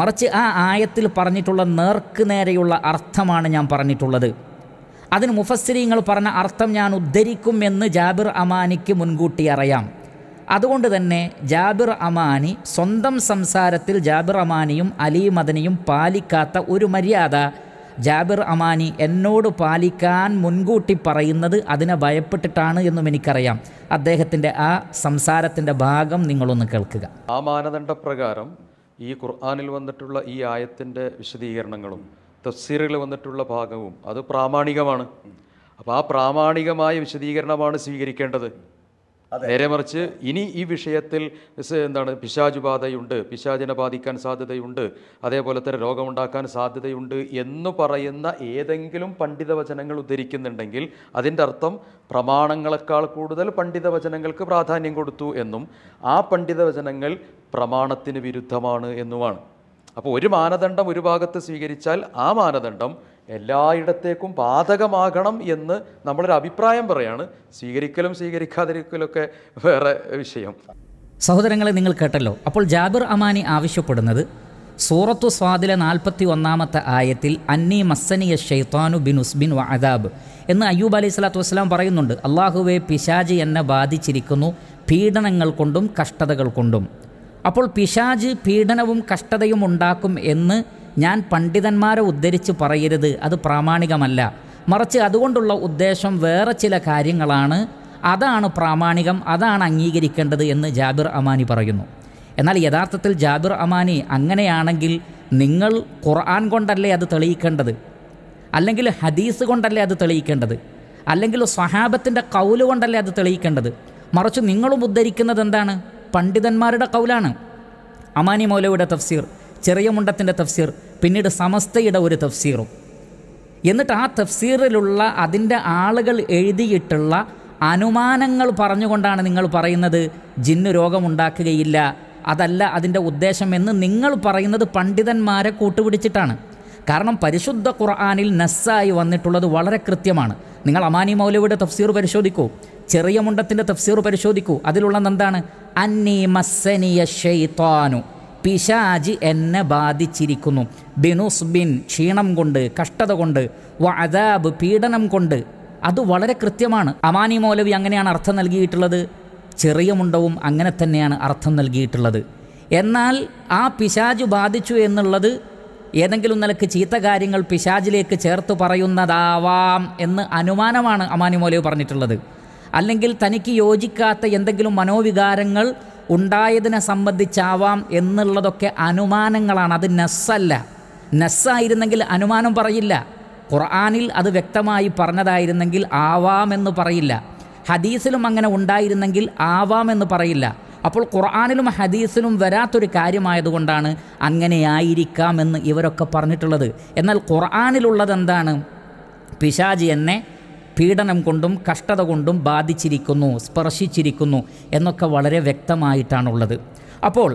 S1: മറിച്ച് ആ ആയത്തിൽ പറഞ്ഞിട്ടുള്ള നേർക്ക് നേരെയുള്ള അർത്ഥമാണ് ഞാൻ പറഞ്ഞിട്ടുള്ളത് അതിന് മുഫസ്സിരിങ്ങൾ പറഞ്ഞ അർത്ഥം ഞാൻ ഉദ്ധരിക്കും എന്ന് ജാബിർ അമാനിക്ക് മുൻകൂട്ടി അറിയാം അതുകൊണ്ട് തന്നെ ജാബിർ അമാനി സ്വന്തം സംസാരത്തിൽ ജാബിർ അമാനിയും അലി മദനിയും പാലിക്കാത്ത ഒരു മര്യാദ ജാബിർ അമാനി എന്നോട് പാലിക്കാൻ മുൻകൂട്ടി പറയുന്നത് അതിനെ ഭയപ്പെട്ടിട്ടാണ് എന്നും എനിക്കറിയാം അദ്ദേഹത്തിൻ്റെ ആ സംസാരത്തിൻ്റെ ഭാഗം നിങ്ങളൊന്ന് കേൾക്കുക
S2: ആ മാനദണ്ഡപ്രകാരം ഈ ഖുർആാനിൽ വന്നിട്ടുള്ള ഈ ആയത്തിൻ്റെ വിശദീകരണങ്ങളും തഫ്സീറിൽ വന്നിട്ടുള്ള ഭാഗവും അത് പ്രാമാണികമാണ് അപ്പോൾ ആ പ്രാമാണികമായ വിശദീകരണമാണ് സ്വീകരിക്കേണ്ടത് നേരെ മറിച്ച് ഇനി ഈ വിഷയത്തിൽ എന്താണ് പിശാചുബാധയുണ്ട് ബാധയുണ്ട് പിശാചിനെ ബാധിക്കാൻ സാധ്യതയുണ്ട് അതേപോലെ തന്നെ രോഗമുണ്ടാക്കാൻ സാധ്യതയുണ്ട് എന്ന് പറയുന്ന ഏതെങ്കിലും പണ്ഡിത വചനങ്ങൾ ഉദ്ധരിക്കുന്നുണ്ടെങ്കിൽ അതിൻ്റെ അർത്ഥം പ്രമാണങ്ങളെക്കാൾ കൂടുതൽ പണ്ഡിത വചനങ്ങൾക്ക് പ്രാധാന്യം കൊടുത്തു എന്നും ആ പണ്ഡിത വചനങ്ങൾ പ്രമാണത്തിന് വിരുദ്ധമാണ് എന്നുമാണ് അപ്പോൾ ഒരു മാനദണ്ഡം ഒരു ഭാഗത്ത് സ്വീകരിച്ചാൽ ആ മാനദണ്ഡം എല്ലായിടത്തേക്കും ബാധകമാകണം എന്ന് നമ്മളൊരു അഭിപ്രായം പറയാണ് സ്വീകരിക്കലും സ്വീകരിക്കാതിരിക്കലൊക്കെ വേറെ വിഷയം
S1: സഹോദരങ്ങളെ നിങ്ങൾ കേട്ടല്ലോ അപ്പോൾ ജാബിർ അമാനി ആവശ്യപ്പെടുന്നത് സൂറത്തു സ്വാദിലെ നാൽപ്പത്തി ഒന്നാമത്തെ ആയത്തിൽ അന്നി മസ്സനിയ ഷെയ്ത്താനു ബിൻ ഉസ്ബിൻ വഅദാബ് എന്ന് അയ്യൂബ് അലൈഹി സ്വലാത്തു വസ്സലാം പറയുന്നുണ്ട് അള്ളാഹുവെ പിശാജ് എന്നെ ബാധിച്ചിരിക്കുന്നു പീഡനങ്ങൾ കൊണ്ടും കഷ്ടതകൾ കൊണ്ടും അപ്പോൾ പിശാജ് പീഡനവും കഷ്ടതയും ഉണ്ടാക്കും എന്ന് ഞാൻ പണ്ഡിതന്മാരെ ഉദ്ധരിച്ച് പറയരുത് അത് പ്രാമാണികമല്ല മറിച്ച് അതുകൊണ്ടുള്ള ഉദ്ദേശം വേറെ ചില കാര്യങ്ങളാണ് അതാണ് പ്രാമാണികം അതാണ് അംഗീകരിക്കേണ്ടത് എന്ന് ജാബിർ അമാനി പറയുന്നു എന്നാൽ യഥാർത്ഥത്തിൽ ജാബിർ അമാനി അങ്ങനെയാണെങ്കിൽ നിങ്ങൾ ഖുർആൻ കൊണ്ടല്ലേ അത് തെളിയിക്കേണ്ടത് അല്ലെങ്കിൽ ഹദീസ് കൊണ്ടല്ലേ അത് തെളിയിക്കേണ്ടത് അല്ലെങ്കിൽ സ്വഹാബത്തിൻ്റെ കൗല് കൊണ്ടല്ലേ അത് തെളിയിക്കേണ്ടത് മറിച്ച് നിങ്ങളും ഉദ്ധരിക്കുന്നത് എന്താണ് പണ്ഡിതന്മാരുടെ കൗലാണ് അമാനി മൗലയുടെ തഫ്സീർ ചെറിയ മുണ്ടത്തിൻ്റെ തഫ്സീർ പിന്നീട് സമസ്തയുടെ ഒരു തഫ്സീറും എന്നിട്ട് ആ തഫ്സീറിലുള്ള അതിൻ്റെ ആളുകൾ എഴുതിയിട്ടുള്ള അനുമാനങ്ങൾ പറഞ്ഞുകൊണ്ടാണ് നിങ്ങൾ പറയുന്നത് ജിന്ന് രോഗമുണ്ടാക്കുകയില്ല അതല്ല അതിൻ്റെ ഉദ്ദേശം എന്ന് നിങ്ങൾ പറയുന്നത് പണ്ഡിതന്മാരെ കൂട്ടുപിടിച്ചിട്ടാണ് കാരണം പരിശുദ്ധ ഖുർആാനിൽ നസ്സായി വന്നിട്ടുള്ളത് വളരെ കൃത്യമാണ് നിങ്ങൾ അമാനി മൗലവിയുടെ തഫ്സീർ പരിശോധിക്കൂ ചെറിയ മുണ്ടത്തിൻ്റെ തഫ്സീർ പരിശോധിക്കൂ അതിലുള്ളതെന്താണ് അന്നീ മസ്സനിയ ഷെയ്ത്താനു പിശാജ് എന്നെ ബാധിച്ചിരിക്കുന്നു ബിൻ ക്ഷീണം കൊണ്ട് കഷ്ടത കൊണ്ട് വ അദാബ് പീഡനം കൊണ്ട് അത് വളരെ കൃത്യമാണ് അമാനി മൗലവി അങ്ങനെയാണ് അർത്ഥം നൽകിയിട്ടുള്ളത് ചെറിയ മുണ്ടവും അങ്ങനെ തന്നെയാണ് അർത്ഥം നൽകിയിട്ടുള്ളത് എന്നാൽ ആ പിശാജ് ബാധിച്ചു എന്നുള്ളത് ഏതെങ്കിലും നിലക്ക് ചീത്ത കാര്യങ്ങൾ പിശാജിലേക്ക് ചേർത്ത് പറയുന്നതാവാം എന്ന് അനുമാനമാണ് അമാനി മൗലവി പറഞ്ഞിട്ടുള്ളത് അല്ലെങ്കിൽ തനിക്ക് യോജിക്കാത്ത എന്തെങ്കിലും മനോവികാരങ്ങൾ ഉണ്ടായതിനെ സംബന്ധിച്ചാവാം എന്നുള്ളതൊക്കെ അനുമാനങ്ങളാണ് അത് നെസ്സല്ല നെസ്സായിരുന്നെങ്കിൽ അനുമാനം പറയില്ല ഖുർആാനിൽ അത് വ്യക്തമായി പറഞ്ഞതായിരുന്നെങ്കിൽ ആവാമെന്ന് പറയില്ല ഹദീസിലും അങ്ങനെ ഉണ്ടായിരുന്നെങ്കിൽ ആവാമെന്ന് പറയില്ല അപ്പോൾ ഖുർആാനിലും ഹദീസിലും വരാത്തൊരു കാര്യമായതുകൊണ്ടാണ് അങ്ങനെയായിരിക്കാമെന്ന് ഇവരൊക്കെ പറഞ്ഞിട്ടുള്ളത് എന്നാൽ ഖുർആാനിലുള്ളത് എന്താണ് പിശാജി എന്നെ പീഡനം കൊണ്ടും കഷ്ടത കൊണ്ടും ബാധിച്ചിരിക്കുന്നു സ്പർശിച്ചിരിക്കുന്നു എന്നൊക്കെ വളരെ വ്യക്തമായിട്ടാണുള്ളത് അപ്പോൾ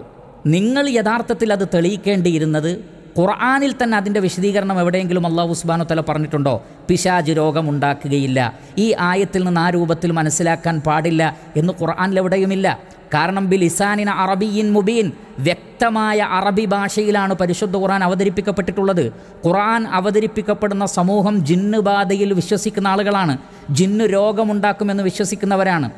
S1: നിങ്ങൾ യഥാർത്ഥത്തിൽ അത് തെളിയിക്കേണ്ടിയിരുന്നത് ഖുർആാനിൽ തന്നെ അതിൻ്റെ വിശദീകരണം എവിടെയെങ്കിലും അള്ളാഹു ഉസ്ബാനു തല പറഞ്ഞിട്ടുണ്ടോ പിശാജ് ഉണ്ടാക്കുകയില്ല ഈ ആയത്തിൽ നിന്ന് ആ രൂപത്തിൽ മനസ്സിലാക്കാൻ പാടില്ല എന്ന് ഖുർആാനിൽ എവിടെയുമില്ല കാരണം ബിൽ ബിലിസാനിൻ അറബിയിൻ മുബീൻ വ്യക്തമായ അറബി ഭാഷയിലാണ് പരിശുദ്ധ ഖുർആൻ അവതരിപ്പിക്കപ്പെട്ടിട്ടുള്ളത് ഖുർആൻ അവതരിപ്പിക്കപ്പെടുന്ന സമൂഹം ബാധയിൽ വിശ്വസിക്കുന്ന ആളുകളാണ് ജിന്നു രോഗമുണ്ടാക്കുമെന്ന് വിശ്വസിക്കുന്നവരാണ്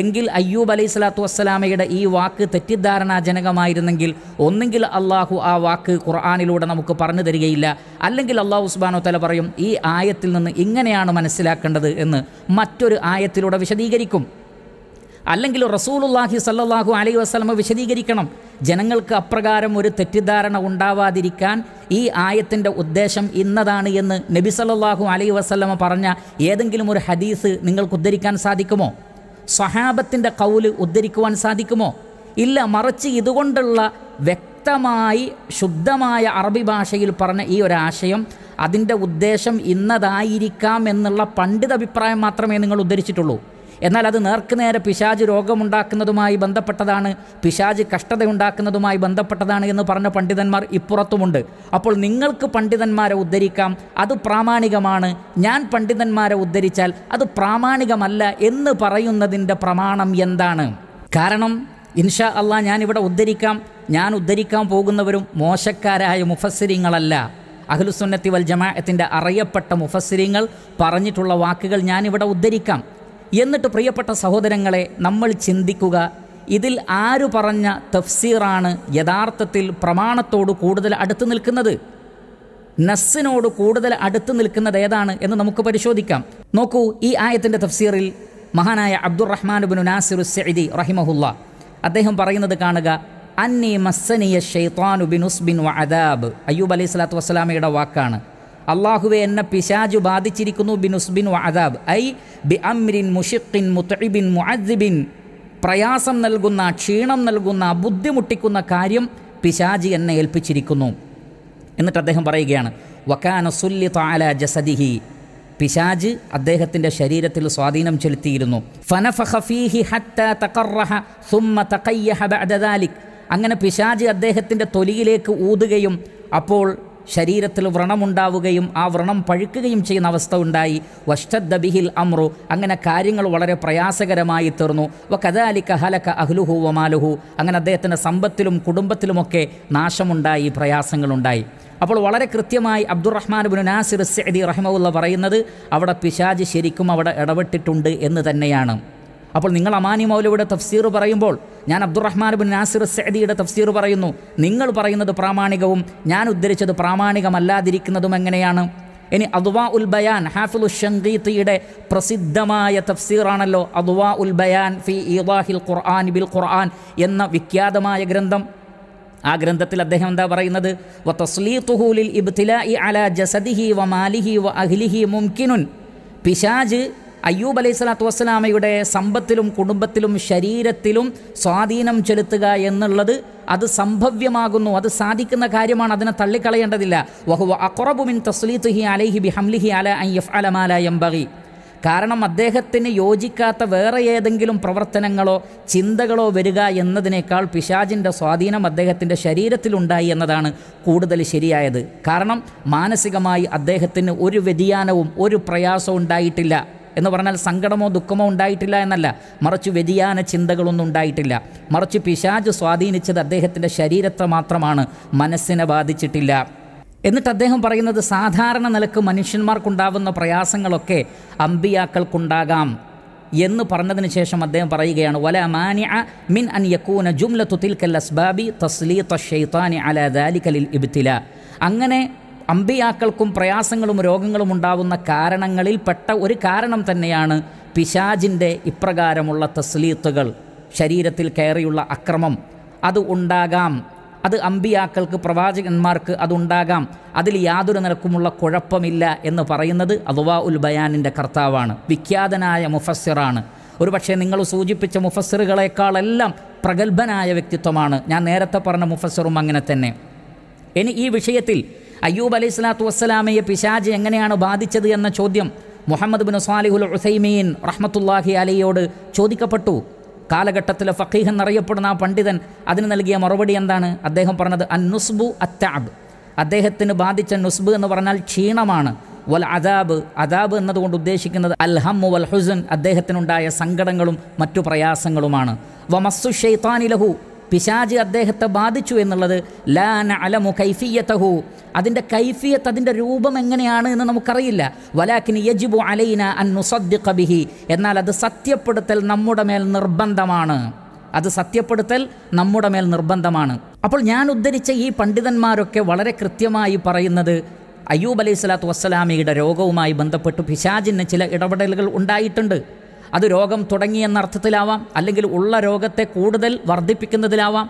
S1: എങ്കിൽ അയ്യൂബ് അലൈഹി സ്വലാത്തു വസ്സലാമയുടെ ഈ വാക്ക് തെറ്റിദ്ധാരണാജനകമായിരുന്നെങ്കിൽ ഒന്നെങ്കിൽ അള്ളാഹു ആ വാക്ക് ഖുർആാനിലൂടെ നമുക്ക് പറഞ്ഞു തരികയില്ല അല്ലെങ്കിൽ അള്ളാഹു ഉസ്ബാനോ തല പറയും ഈ ആയത്തിൽ നിന്ന് ഇങ്ങനെയാണ് മനസ്സിലാക്കേണ്ടത് എന്ന് മറ്റൊരു ആയത്തിലൂടെ വിശദീകരിക്കും അല്ലെങ്കിൽ റസൂലുല്ലാഹി സല്ലാഹു അലൈഹി വസ്ലമ വിശദീകരിക്കണം ജനങ്ങൾക്ക് അപ്രകാരം ഒരു തെറ്റിദ്ധാരണ ഉണ്ടാവാതിരിക്കാൻ ഈ ആയത്തിൻ്റെ ഉദ്ദേശം ഇന്നതാണ് എന്ന് നബി സല്ലാഹു അലൈഹി വസ്ലമ പറഞ്ഞ ഏതെങ്കിലും ഒരു ഹദീസ് നിങ്ങൾക്ക് ഉദ്ധരിക്കാൻ സാധിക്കുമോ സഹാബത്തിൻ്റെ കൗല് ഉദ്ധരിക്കുവാൻ സാധിക്കുമോ ഇല്ല മറിച്ച് ഇതുകൊണ്ടുള്ള വ്യക്തമായി ശുദ്ധമായ അറബി ഭാഷയിൽ പറഞ്ഞ ഈ ഒരാശയം അതിൻ്റെ ഉദ്ദേശം ഇന്നതായിരിക്കാം എന്നുള്ള പണ്ഡിത അഭിപ്രായം മാത്രമേ നിങ്ങൾ ഉദ്ധരിച്ചിട്ടുള്ളൂ എന്നാൽ അത് നേർക്കുനേരെ പിശാജ് രോഗമുണ്ടാക്കുന്നതുമായി ബന്ധപ്പെട്ടതാണ് പിശാജ് കഷ്ടതയുണ്ടാക്കുന്നതുമായി ബന്ധപ്പെട്ടതാണ് എന്ന് പറഞ്ഞ പണ്ഡിതന്മാർ ഇപ്പുറത്തുമുണ്ട് അപ്പോൾ നിങ്ങൾക്ക് പണ്ഡിതന്മാരെ ഉദ്ധരിക്കാം അത് പ്രാമാണികമാണ് ഞാൻ പണ്ഡിതന്മാരെ ഉദ്ധരിച്ചാൽ അത് പ്രാമാണികമല്ല എന്ന് പറയുന്നതിൻ്റെ പ്രമാണം എന്താണ് കാരണം ഇൻഷാ അള്ളാ ഞാനിവിടെ ഉദ്ധരിക്കാം ഞാൻ ഉദ്ധരിക്കാൻ പോകുന്നവരും മോശക്കാരായ മുഫസ്സിരിങ്ങളല്ല അഖിലുസുന്നത്തി വൽ ജമാഅത്തിൻ്റെ അറിയപ്പെട്ട മുഫസ്സിരിങ്ങൾ പറഞ്ഞിട്ടുള്ള വാക്കുകൾ ഞാനിവിടെ ഉദ്ധരിക്കാം എന്നിട്ട് പ്രിയപ്പെട്ട സഹോദരങ്ങളെ നമ്മൾ ചിന്തിക്കുക ഇതിൽ ആര് പറഞ്ഞ തഫ്സീറാണ് യഥാർത്ഥത്തിൽ പ്രമാണത്തോട് കൂടുതൽ അടുത്ത് നിൽക്കുന്നത് നസ്സിനോട് കൂടുതൽ അടുത്ത് നിൽക്കുന്നത് ഏതാണ് എന്ന് നമുക്ക് പരിശോധിക്കാം നോക്കൂ ഈ ആയത്തിൻ്റെ തഫ്സീറിൽ മഹാനായ അബ്ദുറഹ്മാൻ ബിൻ നാസിർ സെയ്ദി റഹിമഹുല്ല അദ്ദേഹം പറയുന്നത് കാണുക അന്നി മസ്സനിയ ഷെയ്ത്താനു ബിൻ ഉസ്ബിൻ വ അദാബ് അയ്യൂബ് അലൈഹി സ്വലാത്തു വസ്സലാമയുടെ വാക്കാണ് അള്ളാഹുവെ എന്ന പിശാജു ബാധിച്ചിരിക്കുന്നു ബിൻ ഉസ്ബിൻ അദാബ് ഐ ബി അമ്രിൻ മുഷിഖിൻ മുത്തഇബിൻ മുഅദ്ദിബിൻ പ്രയാസം നൽകുന്ന ക്ഷീണം നൽകുന്ന ബുദ്ധിമുട്ടിക്കുന്ന കാര്യം പിശാജി എന്നെ ഏൽപ്പിച്ചിരിക്കുന്നു എന്നിട്ട് അദ്ദേഹം പറയുകയാണ് വക്കാന സുല്ലി താല ജസദിഹി പിശാജ് അദ്ദേഹത്തിൻ്റെ ശരീരത്തിൽ സ്വാധീനം ചെലുത്തിയിരുന്നു അങ്ങനെ പിശാജ് അദ്ദേഹത്തിൻ്റെ തൊലിയിലേക്ക് ഊതുകയും അപ്പോൾ ശരീരത്തിൽ വ്രണമുണ്ടാവുകയും ആ വ്രണം പഴുക്കുകയും ചെയ്യുന്ന അവസ്ഥ ഉണ്ടായി വഷ്ടദ്ദബിഹിൽ അമ്രു അങ്ങനെ കാര്യങ്ങൾ വളരെ പ്രയാസകരമായി തീർന്നു വ കദാലിക്ക ഹലക്ക അഹ്ലുഹു വമാലുഹു അങ്ങനെ അദ്ദേഹത്തിൻ്റെ സമ്പത്തിലും കുടുംബത്തിലുമൊക്കെ നാശമുണ്ടായി പ്രയാസങ്ങളുണ്ടായി അപ്പോൾ വളരെ കൃത്യമായി അബ്ദുറഹ്മാൻ ബുൻ നാസിർ സഅദി റഹ്മുള്ള പറയുന്നത് അവിടെ പിശാജ് ശരിക്കും അവിടെ ഇടപെട്ടിട്ടുണ്ട് എന്ന് തന്നെയാണ് അപ്പോൾ നിങ്ങൾ അമാനി മൗലയുടെ തഫ്സീർ പറയുമ്പോൾ ഞാൻ അബ്ദുറഹ്മാൻ ബിൻ നാസിർ സഅദിയുടെ തഫ്സീർ പറയുന്നു നിങ്ങൾ പറയുന്നത് പ്രാമാണികവും ഞാൻ ഉദ്ധരിച്ചത് പ്രാമാണികമല്ലാതിരിക്കുന്നതും എങ്ങനെയാണ് ഇനി അദ്വാ ഉൽ ബയാൻ ഹാഫുൽ ഷങ്കീത്തിയുടെ പ്രസിദ്ധമായ തഫ്സീറാണല്ലോ അദ്വാ ഉൽ ബയാൻ ഫി ഇലാഹിൽ ഖുർആൻ ബിൽ ഖുർആൻ എന്ന വിഖ്യാതമായ ഗ്രന്ഥം ആ ഗ്രന്ഥത്തിൽ അദ്ദേഹം എന്താ പറയുന്നത് വ തസ്ലീത്തുഹൂലിൽ അല ജസദിഹി വ മാലിഹി വ അഹ്ലിഹി മുംകിനുൻ പിശാജ് അയ്യൂബ് അലൈഹി സ്വലാത്തു വസ്സലാമയുടെ സമ്പത്തിലും കുടുംബത്തിലും ശരീരത്തിലും സ്വാധീനം ചെലുത്തുക എന്നുള്ളത് അത് സംഭവ്യമാകുന്നു അത് സാധിക്കുന്ന കാര്യമാണ് അതിനെ തള്ളിക്കളയേണ്ടതില്ല വഹുവ അക്റബുമിൻ തസ്ലീത്തുഹി അലൈഹി ബി ഹംലിഹി അല അയ്യഫ് യഫ് അലമാല എംബഹി കാരണം അദ്ദേഹത്തിന് യോജിക്കാത്ത വേറെ ഏതെങ്കിലും പ്രവർത്തനങ്ങളോ ചിന്തകളോ വരിക എന്നതിനേക്കാൾ പിശാജിൻ്റെ സ്വാധീനം അദ്ദേഹത്തിൻ്റെ ശരീരത്തിലുണ്ടായി എന്നതാണ് കൂടുതൽ ശരിയായത് കാരണം മാനസികമായി അദ്ദേഹത്തിന് ഒരു വ്യതിയാനവും ഒരു പ്രയാസവും ഉണ്ടായിട്ടില്ല എന്ന് പറഞ്ഞാൽ സങ്കടമോ ദുഃഖമോ ഉണ്ടായിട്ടില്ല എന്നല്ല മറിച്ച് വ്യതിയാന ചിന്തകളൊന്നും ഉണ്ടായിട്ടില്ല മറിച്ച് പിശാജ് സ്വാധീനിച്ചത് അദ്ദേഹത്തിൻ്റെ ശരീരത്തെ മാത്രമാണ് മനസ്സിനെ ബാധിച്ചിട്ടില്ല എന്നിട്ട് അദ്ദേഹം പറയുന്നത് സാധാരണ നിലക്ക് മനുഷ്യന്മാർക്കുണ്ടാവുന്ന പ്രയാസങ്ങളൊക്കെ അമ്പിയാക്കൾക്കുണ്ടാകാം എന്ന് പറഞ്ഞതിന് ശേഷം അദ്ദേഹം പറയുകയാണ് വല മാനിഅ മിൻ അൻ യക്കൂന ജുംല തുതിൽക്കൽ അസ്ബാബി തസ്ലീ തഷെയ്ത്താനി അല ദാലിക്കലിൽ ഇബ്തില അങ്ങനെ അമ്പിയാക്കൾക്കും പ്രയാസങ്ങളും രോഗങ്ങളും ഉണ്ടാവുന്ന കാരണങ്ങളിൽ പെട്ട ഒരു കാരണം തന്നെയാണ് പിശാജിൻ്റെ ഇപ്രകാരമുള്ള തസ്ലീത്തുകൾ ശരീരത്തിൽ കയറിയുള്ള അക്രമം അത് ഉണ്ടാകാം അത് അമ്പിയാക്കൾക്ക് പ്രവാചകന്മാർക്ക് അതുണ്ടാകാം അതിൽ യാതൊരു നിരക്കുമുള്ള കുഴപ്പമില്ല എന്ന് പറയുന്നത് അഥവാ ഉൽ ബയാനിൻ്റെ കർത്താവാണ് വിഖ്യാതനായ മുഫസ്സിറാണ് ഒരുപക്ഷെ നിങ്ങൾ സൂചിപ്പിച്ച മുഫസ്സിറുകളെക്കാളെല്ലാം പ്രഗത്ഭനായ വ്യക്തിത്വമാണ് ഞാൻ നേരത്തെ പറഞ്ഞ മുഫസ്സിറും അങ്ങനെ തന്നെ ഇനി ഈ വിഷയത്തിൽ അയ്യൂബ് അലൈഹി സ്വലാത്തു വസ്സലാമയെ പിശാജ് എങ്ങനെയാണ് ബാധിച്ചത് എന്ന ചോദ്യം മുഹമ്മദ് ബിൻ സാലിഹുൽ ഉസൈമീൻ റഹ്മത്തുല്ലാഹി അലിയോട് ചോദിക്കപ്പെട്ടു കാലഘട്ടത്തിലെ ഫഖീഹ് എന്നറിയപ്പെടുന്ന ആ പണ്ഡിതൻ അതിന് നൽകിയ മറുപടി എന്താണ് അദ്ദേഹം പറഞ്ഞത് അൻ നുസ്ബു അത്താബ് അദ്ദേഹത്തിന് ബാധിച്ച നുസ്ബ് എന്ന് പറഞ്ഞാൽ ക്ഷീണമാണ് വൽ അദാബ് അദാബ് എന്നതുകൊണ്ട് ഉദ്ദേശിക്കുന്നത് അൽഹമ്മു വൽ ഹുസൻ അദ്ദേഹത്തിനുണ്ടായ സങ്കടങ്ങളും മറ്റു പ്രയാസങ്ങളുമാണ് വമസ്സു ഷെയ്ത്താനിലഹു പിശാജ് അദ്ദേഹത്തെ ബാധിച്ചു എന്നുള്ളത് ലാന അലമു കൈഫിയത്തഹു അതിൻ്റെ കൈഫിയത്ത് അതിൻ്റെ രൂപം എങ്ങനെയാണ് എന്ന് നമുക്കറിയില്ല വലാക്കിന് യജിബു അലൈന അൻ കബിഹി എന്നാൽ അത് സത്യപ്പെടുത്തൽ നമ്മുടെ മേൽ നിർബന്ധമാണ് അത് സത്യപ്പെടുത്തൽ നമ്മുടെ മേൽ നിർബന്ധമാണ് അപ്പോൾ ഞാൻ ഉദ്ധരിച്ച ഈ പണ്ഡിതന്മാരൊക്കെ വളരെ കൃത്യമായി പറയുന്നത് അയ്യൂബ് അലൈഹി സ്വലാത്തു വസ്സലാമിയുടെ രോഗവുമായി ബന്ധപ്പെട്ട് പിശാജിന് ചില ഇടപെടലുകൾ ഉണ്ടായിട്ടുണ്ട് അത് രോഗം തുടങ്ങിയെന്ന അർത്ഥത്തിലാവാം അല്ലെങ്കിൽ ഉള്ള രോഗത്തെ കൂടുതൽ വർദ്ധിപ്പിക്കുന്നതിലാവാം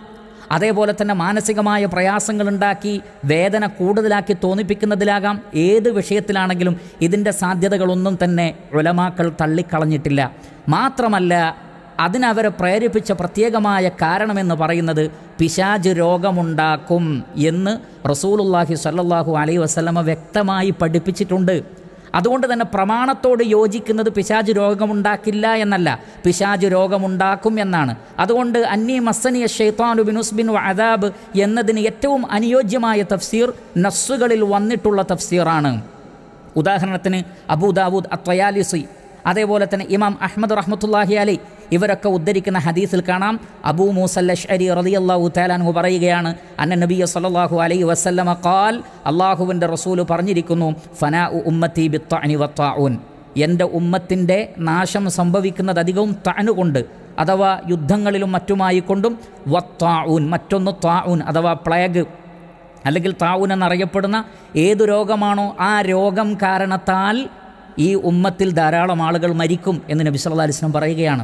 S1: അതേപോലെ തന്നെ മാനസികമായ പ്രയാസങ്ങളുണ്ടാക്കി വേദന കൂടുതലാക്കി തോന്നിപ്പിക്കുന്നതിലാകാം ഏത് വിഷയത്തിലാണെങ്കിലും ഇതിൻ്റെ സാധ്യതകളൊന്നും തന്നെ ഉലമാക്കൾ തള്ളിക്കളഞ്ഞിട്ടില്ല മാത്രമല്ല അതിനവരെ പ്രേരിപ്പിച്ച പ്രത്യേകമായ കാരണമെന്ന് പറയുന്നത് പിശാജ് രോഗമുണ്ടാക്കും എന്ന് റസൂലുല്ലാഹി സല്ലാഹു അലൈ വസ്ലമ വ്യക്തമായി പഠിപ്പിച്ചിട്ടുണ്ട് അതുകൊണ്ട് തന്നെ പ്രമാണത്തോട് യോജിക്കുന്നത് പിശാജ് രോഗമുണ്ടാക്കില്ല എന്നല്ല പിശാജ് രോഗമുണ്ടാക്കും എന്നാണ് അതുകൊണ്ട് അന്നി മസ്സനിയ ഷെയ്ത്താനു ബിനുസ്ബിൻ അദാബ് എന്നതിന് ഏറ്റവും അനുയോജ്യമായ തഫ്സീർ നസ്സുകളിൽ വന്നിട്ടുള്ള തഫ്സീറാണ് ഉദാഹരണത്തിന് അബൂദാവൂദ് അത്വയാലിസി അതേപോലെ തന്നെ ഇമാം അഹമ്മദ് റഹ്മത്തുല്ലാഹി അലി ഇവരൊക്കെ ഉദ്ധരിക്കുന്ന ഹദീസിൽ കാണാം അബൂ മൂസല്ലഷ് അരി റലിയല്ലാഹു താലാൻഹു പറയുകയാണ് അന്ന നബിയ സല്ലാഹു അലൈ വസല്ലമ കാൽ അള്ളാഹുവിൻ്റെ റസൂല് പറഞ്ഞിരിക്കുന്നു ഫനാ ഉമ്മത്തി ബിത്ത അനിവത്താഊൻ എൻ്റെ ഉമ്മത്തിൻ്റെ നാശം സംഭവിക്കുന്നത് അധികവും താനുകൊണ്ട് അഥവാ യുദ്ധങ്ങളിലും മറ്റുമായി കൊണ്ടും വത്താഉൻ മറ്റൊന്ന് താഉൻ അഥവാ പ്ലേഗ് അല്ലെങ്കിൽ താഊൻ എന്നറിയപ്പെടുന്ന ഏതു രോഗമാണോ ആ രോഗം കാരണത്താൽ ഈ ഉമ്മത്തിൽ ധാരാളം ആളുകൾ മരിക്കും എന്ന് നബി അലൈഹി അലിസ്ലം പറയുകയാണ്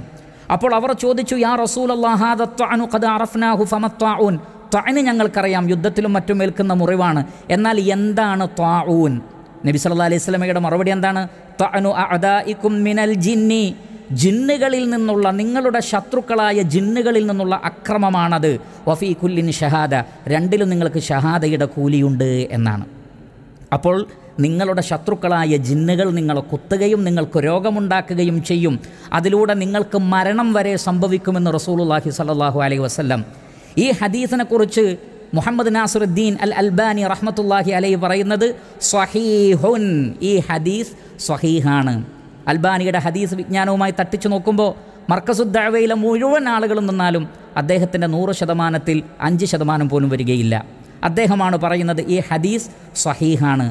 S1: അപ്പോൾ അവർ ചോദിച്ചു യാ റസൂൽ അള്ളാഹാദ് ത്വാന് ഞങ്ങൾക്കറിയാം യുദ്ധത്തിലും മറ്റും ഏൽക്കുന്ന മുറിവാണ് എന്നാൽ എന്താണ് ത്വാഊൻ നബി സല്ലാ അലൈഹി സ്വലമയുടെ മറുപടി എന്താണ് ത്വാനു അദാഇക്കും മിനൽ ജിന്നി ജിന്നുകളിൽ നിന്നുള്ള നിങ്ങളുടെ ശത്രുക്കളായ ജിന്നുകളിൽ നിന്നുള്ള അക്രമമാണത് വഫീ കുല്ലിൻ ഷഹാദ രണ്ടിലും നിങ്ങൾക്ക് ഷഹാദയുടെ കൂലിയുണ്ട് എന്നാണ് അപ്പോൾ നിങ്ങളുടെ ശത്രുക്കളായ ജിന്നുകൾ നിങ്ങളെ കുത്തുകയും നിങ്ങൾക്ക് രോഗമുണ്ടാക്കുകയും ചെയ്യും അതിലൂടെ നിങ്ങൾക്ക് മരണം വരെ സംഭവിക്കുമെന്ന് റസൂലുല്ലാഹി സലാഹു അലൈഹി വസ്ലം ഈ ഹദീസിനെക്കുറിച്ച് മുഹമ്മദ് നാസറുദ്ദീൻ അൽ അൽബാനി റഹ്മത്തുല്ലാഹി അലൈ പറയുന്നത് സ്വഹീഹുൻ ഈ ഹദീസ് സ്വഹീഹാണ് അൽബാനിയുടെ ഹദീസ് വിജ്ഞാനവുമായി തട്ടിച്ചു നോക്കുമ്പോൾ മർക്കസുദ്ദാവയിലെ മുഴുവൻ ആളുകളും നിന്നാലും അദ്ദേഹത്തിൻ്റെ നൂറ് ശതമാനത്തിൽ അഞ്ച് ശതമാനം പോലും വരികയില്ല അദ്ദേഹമാണ് പറയുന്നത് ഈ ഹദീസ് സ്വഹീഹാണ്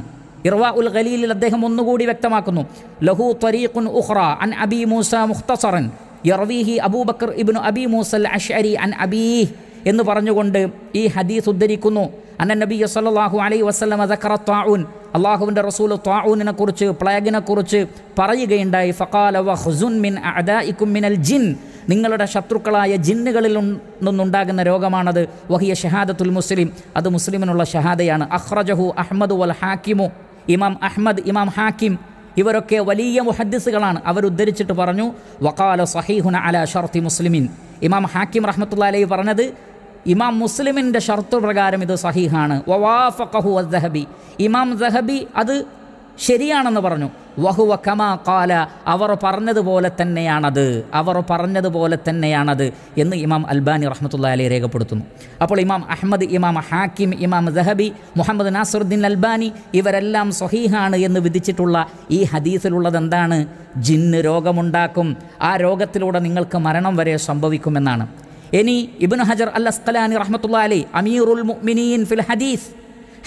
S1: ഇർവാ ഉൽ ഖലീലിൽ അദ്ദേഹം ഒന്നുകൂടി വ്യക്തമാക്കുന്നു ലഹു തരീഖുൻ ഉഹ്റ അൻ അബി മൂസ മുഖ്തസറൻ യർവീഹി അബൂബക്കർ ഇബ്നു അബി മൂസൽ അഷ്അരി അൻ അബീ എന്ന് പറഞ്ഞുകൊണ്ട് ഈ ഹദീസ് ഉദ്ധരിക്കുന്നു അന്ന നബി സല്ലാഹു അലൈ വസ്ലം അതക്കറ താഊൻ അള്ളാഹുവിൻ്റെ റസൂൽ താഊനിനെ കുറിച്ച് പ്ലേഗിനെ കുറിച്ച് പറയുകയുണ്ടായി ഫക്കാല വഹുസുൻ മിൻ അദായിക്കും മിനൽ ജിൻ നിങ്ങളുടെ ശത്രുക്കളായ ജിന്നുകളിൽ നിന്നുണ്ടാകുന്ന രോഗമാണത് വഹിയ ഷഹാദത്തുൽ മുസ്ലിം അത് മുസ്ലിമിനുള്ള ഷഹാദയാണ് അഹ്റജഹു അഹമ്മദ് വൽ ഹാക്കിമു ഇമാം അഹ്മദ് ഇമാം ഹാക്കിം ഇവരൊക്കെ വലിയ മുഹദ്ദിസുകളാണ് അവർ ഉദ്ധരിച്ചിട്ട് പറഞ്ഞു വക്കാല സഹീഹുന അല ഷർത്തി മുസ്ലിമിൻ ഇമാം ഹാക്കിം റഹ്മത്തുള്ള അലൈ പറഞ്ഞത് ഇമാം മുസ്ലിമിൻ്റെ ഷർത്ത് പ്രകാരം ഇത് സഹീഹാണ് വവാഫഖഹു അസ്ഹബി ഇമാം സഹബി അത് ശരിയാണെന്ന് പറഞ്ഞു വഹുവ കമാ കാല അവർ പറഞ്ഞതുപോലെ തന്നെയാണത് അവർ പറഞ്ഞതുപോലെ തന്നെയാണത് എന്ന് ഇമാം അൽബാനി റഹ്മത്തുള്ള അലി രേഖപ്പെടുത്തുന്നു അപ്പോൾ ഇമാം അഹമ്മദ് ഇമാം ഹാക്കിം ഇമാം ജഹബി മുഹമ്മദ് നാസറുദ്ദീൻ അൽബാനി ഇവരെല്ലാം സ്വഹീഹാണ് എന്ന് വിധിച്ചിട്ടുള്ള ഈ ഹദീസിലുള്ളത് എന്താണ് ജിന്ന് രോഗമുണ്ടാക്കും ആ രോഗത്തിലൂടെ നിങ്ങൾക്ക് മരണം വരെ സംഭവിക്കുമെന്നാണ് ഇനി ഇബിൻ ഹജർ അൽ അസ്കലാനി റഹ്മത്തുള്ള അലി അമീറുൽ മുഅ്മിനീൻ ഫിൽ ഹദീസ്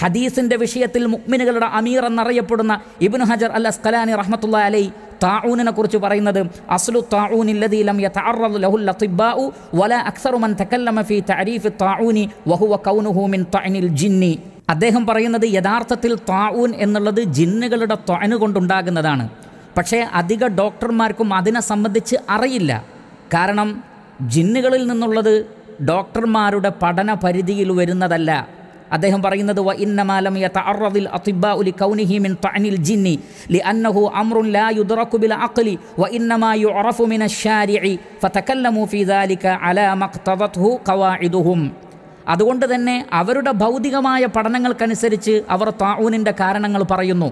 S1: ഹദീസിൻ്റെ വിഷയത്തിൽ മുക്മിനുകളുടെ അമീർ എന്നറിയപ്പെടുന്ന ഇബിൻ ഹജർ അൽ സ്കലാനി റഹ്മത്തുള്ള അലൈ താഊനിനെ കുറിച്ച് പറയുന്നത് അസ്ലു താഊനില്ലതി അദ്ദേഹം പറയുന്നത് യഥാർത്ഥത്തിൽ താഊൻ എന്നുള്ളത് ജിന്നുകളുടെ തൊഴന് കൊണ്ടുണ്ടാകുന്നതാണ് പക്ഷേ അധിക ഡോക്ടർമാർക്കും അതിനെ സംബന്ധിച്ച് അറിയില്ല കാരണം ജിന്നുകളിൽ നിന്നുള്ളത് ഡോക്ടർമാരുടെ പഠന പരിധിയിൽ വരുന്നതല്ല അദ്ദേഹം പറയുന്നത് കൗനിഹി മിൻ തഅനിൽ ജിന്നി അംറുൻ ലാ ബിൽ ഫതകല്ലമു ഫീ ദാലിക അലാ ഖവാഇദുഹും അതുകൊണ്ട് തന്നെ അവരുടെ ഭൗതികമായ പഠനങ്ങൾക്കനുസരിച്ച് അവർ താഊനിൻ്റെ കാരണങ്ങൾ പറയുന്നു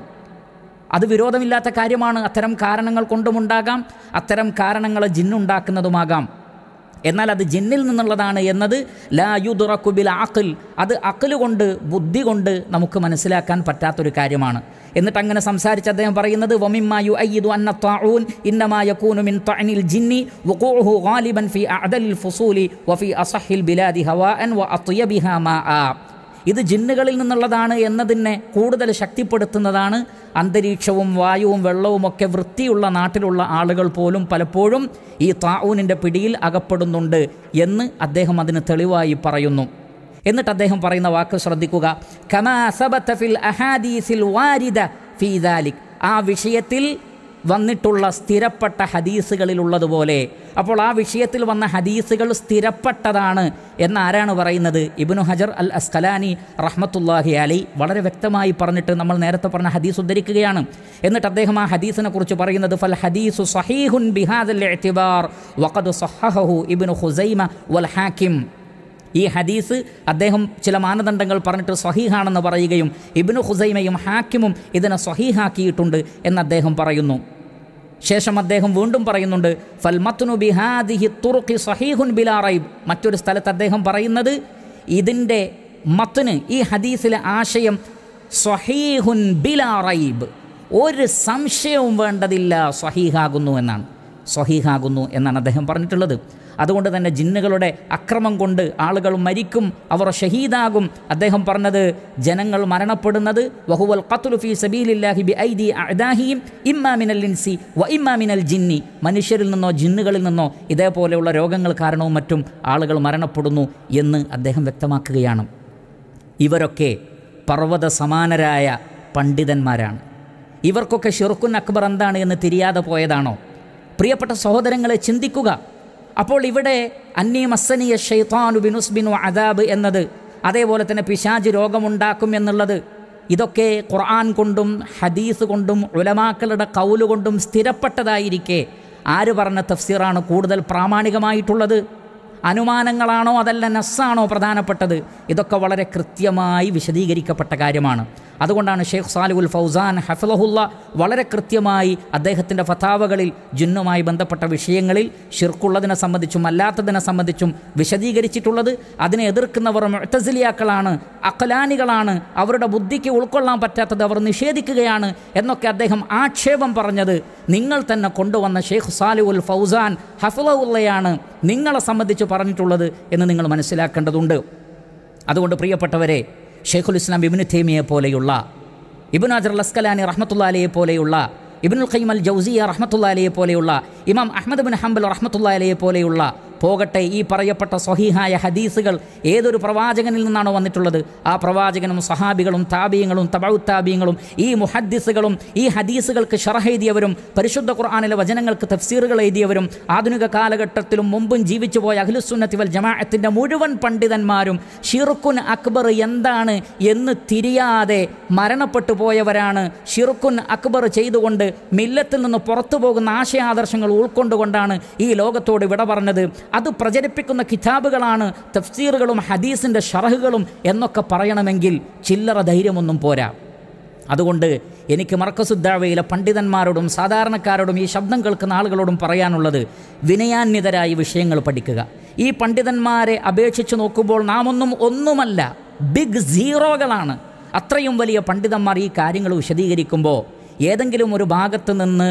S1: അത് വിരോധമില്ലാത്ത കാര്യമാണ് അത്തരം കാരണങ്ങൾ കൊണ്ടുമുണ്ടാകാം അത്തരം കാരണങ്ങൾ ജിന്നുണ്ടാക്കുന്നതുമാകാം എന്നാൽ അത് ജിന്നിൽ നിന്നുള്ളതാണ് എന്നത് ലായുദുറക്കുബിൽ ആക്കിൽ അത് അക്കലുകൊണ്ട് ബുദ്ധി കൊണ്ട് നമുക്ക് മനസ്സിലാക്കാൻ പറ്റാത്തൊരു കാര്യമാണ് എന്നിട്ട് അങ്ങനെ സംസാരിച്ച് അദ്ദേഹം പറയുന്നത് വമിമ്മായു അയ്യു അന്ന താഴൂൻ ഇന്നമായൂനു മിൻ തനിൽ ജിന്നി വഖൂഹു ഗാലിബൻ ഫി അഅദലിൽ ഫുസൂലി വഫി അസഹിൽ ബിലാദി ഹവാഅൻ വ അത്യബിഹ മാആ ഇത് ജിന്നുകളിൽ നിന്നുള്ളതാണ് എന്നതിനെ കൂടുതൽ ശക്തിപ്പെടുത്തുന്നതാണ് അന്തരീക്ഷവും വായുവും ഒക്കെ വൃത്തിയുള്ള നാട്ടിലുള്ള ആളുകൾ പോലും പലപ്പോഴും ഈ താവൂനിൻ്റെ പിടിയിൽ അകപ്പെടുന്നുണ്ട് എന്ന് അദ്ദേഹം അതിന് തെളിവായി പറയുന്നു എന്നിട്ട് അദ്ദേഹം പറയുന്ന വാക്ക് ശ്രദ്ധിക്കുക കമാ ഫിൽ അഹാദീസിൽ വാരിദ ഫീദാലിക് ആ വിഷയത്തിൽ വന്നിട്ടുള്ള സ്ഥിരപ്പെട്ട ഹദീസുകളിലുള്ളതുപോലെ അപ്പോൾ ആ വിഷയത്തിൽ വന്ന ഹദീസുകൾ സ്ഥിരപ്പെട്ടതാണ് എന്ന് ആരാണ് പറയുന്നത് ഇബ്നു ഹജർ അൽ അസ്കലാനി റഹ്മത്തുല്ലാഹി അലി വളരെ വ്യക്തമായി പറഞ്ഞിട്ട് നമ്മൾ നേരത്തെ പറഞ്ഞ ഹദീസ് ഉദ്ധരിക്കുകയാണ് എന്നിട്ട് അദ്ദേഹം ആ ഹദീസിനെ കുറിച്ച് പറയുന്നത് ഫൽ ഹദീസു സഹീഹുൻ ബിഹാദൽ വഖദു സഹഹു ഇബ്നു ഹുസൈമ വൽ ഹാക്കിം ഈ ഹദീസ് അദ്ദേഹം ചില മാനദണ്ഡങ്ങൾ പറഞ്ഞിട്ട് സ്വഹീഹാണെന്ന് പറയുകയും ഇബ്നു ഹുസൈമയും ഹാക്കിമും ഇതിനെ സ്വഹീഹാക്കിയിട്ടുണ്ട് എന്ന് അദ്ദേഹം പറയുന്നു ശേഷം അദ്ദേഹം വീണ്ടും പറയുന്നുണ്ട് ഫൽമത്തുനു ബിഹാദിഹി തുറുഖി സഹീഹുൻ ബിലാറൈബ് മറ്റൊരു സ്ഥലത്ത് അദ്ദേഹം പറയുന്നത് ഇതിൻ്റെ മത്തുന് ഈ ഹദീസിലെ ആശയം സഹീഹുൻ ബിലാറൈബ് ഒരു സംശയവും വേണ്ടതില്ല സഹീഹാകുന്നു എന്നാണ് സഹീഹാകുന്നു എന്നാണ് അദ്ദേഹം പറഞ്ഞിട്ടുള്ളത് അതുകൊണ്ട് തന്നെ ജിന്നുകളുടെ അക്രമം കൊണ്ട് ആളുകൾ മരിക്കും അവർ ഷഹീദാകും അദ്ദേഹം പറഞ്ഞത് ജനങ്ങൾ മരണപ്പെടുന്നത് വഹുവൽ ഖത്തുലുഫി സബീലില്ലാഹി ബി ഐദി അദാഹിയും ഇമ്മാമിനൽ ലിൻസി വ ഇമ്മാമിനൽ ജിന്നി മനുഷ്യരിൽ നിന്നോ ജിന്നുകളിൽ നിന്നോ ഇതേപോലെയുള്ള രോഗങ്ങൾ കാരണവും മറ്റും ആളുകൾ മരണപ്പെടുന്നു എന്ന് അദ്ദേഹം വ്യക്തമാക്കുകയാണ് ഇവരൊക്കെ പർവ്വത സമാനരായ പണ്ഡിതന്മാരാണ് ഇവർക്കൊക്കെ ഷിർക്കുൻ അക്ബർ എന്താണ് എന്ന് തിരിയാതെ പോയതാണോ പ്രിയപ്പെട്ട സഹോദരങ്ങളെ ചിന്തിക്കുക അപ്പോൾ ഇവിടെ അന്നീമസ്സനിയ ഷെയ്ത്താനു ബിനുസ്ബിനു അദാബ് എന്നത് അതേപോലെ തന്നെ പിശാജ് രോഗമുണ്ടാക്കും എന്നുള്ളത് ഇതൊക്കെ ഖുർആൻ കൊണ്ടും ഹദീസ് കൊണ്ടും ഉലമാക്കളുടെ കൗലുകൊണ്ടും സ്ഥിരപ്പെട്ടതായിരിക്കെ ആര് പറഞ്ഞ തഫ്സീറാണ് കൂടുതൽ പ്രാമാണികമായിട്ടുള്ളത് അനുമാനങ്ങളാണോ അതല്ല നസ്സാണോ പ്രധാനപ്പെട്ടത് ഇതൊക്കെ വളരെ കൃത്യമായി വിശദീകരിക്കപ്പെട്ട കാര്യമാണ് അതുകൊണ്ടാണ് ഷെയ്ഖ് സാലുൽ ഫൗസാൻ ഹഫലഹുല്ല വളരെ കൃത്യമായി അദ്ദേഹത്തിൻ്റെ ഫതാവകളിൽ ജിന്നുമായി ബന്ധപ്പെട്ട വിഷയങ്ങളിൽ ഷിർക്കുള്ളതിനെ സംബന്ധിച്ചും അല്ലാത്തതിനെ സംബന്ധിച്ചും വിശദീകരിച്ചിട്ടുള്ളത് അതിനെ എതിർക്കുന്നവർ മുഴത്തസിലിയാക്കളാണ് അഖലാനികളാണ് അവരുടെ ബുദ്ധിക്ക് ഉൾക്കൊള്ളാൻ പറ്റാത്തത് അവർ നിഷേധിക്കുകയാണ് എന്നൊക്കെ അദ്ദേഹം ആക്ഷേപം പറഞ്ഞത് നിങ്ങൾ തന്നെ കൊണ്ടുവന്ന ഷെയ്ഖ് സാലുൽ ഫൗസാൻ ഹഫലഹുല്ലയാണ് നിങ്ങളെ സംബന്ധിച്ച് പറഞ്ഞിട്ടുള്ളത് എന്ന് നിങ്ങൾ മനസ്സിലാക്കേണ്ടതുണ്ട് അതുകൊണ്ട് പ്രിയപ്പെട്ടവരെ شيخ الإسلام ابن تيمية بولي الله ابن عجر الاسكالاني رحمة الله عليه بولي الله ابن القيم الجوزية رحمة الله عليه بولي الله إمام أحمد بن حنبل رحمة الله عليه بولي الله പോകട്ടെ ഈ പറയപ്പെട്ട സ്വഹീഹായ ഹദീസുകൾ ഏതൊരു പ്രവാചകനിൽ നിന്നാണോ വന്നിട്ടുള്ളത് ആ പ്രവാചകനും സഹാബികളും താബീയങ്ങളും തബൌത്താബീയങ്ങളും ഈ മുഹദ്ദീസുകളും ഈ ഹദീസുകൾക്ക് ഷറഹ് എഴുതിയവരും പരിശുദ്ധ ഖുർആാനിലെ വചനങ്ങൾക്ക് തഫ്സീറുകൾ എഴുതിയവരും ആധുനിക കാലഘട്ടത്തിലും മുമ്പും ജീവിച്ചുപോയ അഖിലുസുന്നത്തി വൽ ജമാഅത്തിൻ്റെ മുഴുവൻ പണ്ഡിതന്മാരും ഷിറുക്കുൻ അക്ബർ എന്താണ് എന്ന് തിരിയാതെ മരണപ്പെട്ടു പോയവരാണ് ഷിറുക്കുൻ അക്ബർ ചെയ്തുകൊണ്ട് മില്ലത്തിൽ നിന്ന് പുറത്തു പോകുന്ന ആശയാദർശങ്ങൾ ഉൾക്കൊണ്ടുകൊണ്ടാണ് ഈ ലോകത്തോട് വിട പറഞ്ഞത് അത് പ്രചരിപ്പിക്കുന്ന കിതാബുകളാണ് തഫ്സീറുകളും ഹദീസിൻ്റെ ഷറഹുകളും എന്നൊക്കെ പറയണമെങ്കിൽ ചില്ലറ ധൈര്യമൊന്നും പോരാ അതുകൊണ്ട് എനിക്ക് മർക്കസുദ്ദാവയിലെ പണ്ഡിതന്മാരോടും സാധാരണക്കാരോടും ഈ ശബ്ദം കേൾക്കുന്ന ആളുകളോടും പറയാനുള്ളത് വിനയാന്യതരായി വിഷയങ്ങൾ പഠിക്കുക ഈ പണ്ഡിതന്മാരെ അപേക്ഷിച്ച് നോക്കുമ്പോൾ നാം ഒന്നും ഒന്നുമല്ല ബിഗ് സീറോകളാണ് അത്രയും വലിയ പണ്ഡിതന്മാർ ഈ കാര്യങ്ങൾ വിശദീകരിക്കുമ്പോൾ ഏതെങ്കിലും ഒരു ഭാഗത്ത് നിന്ന്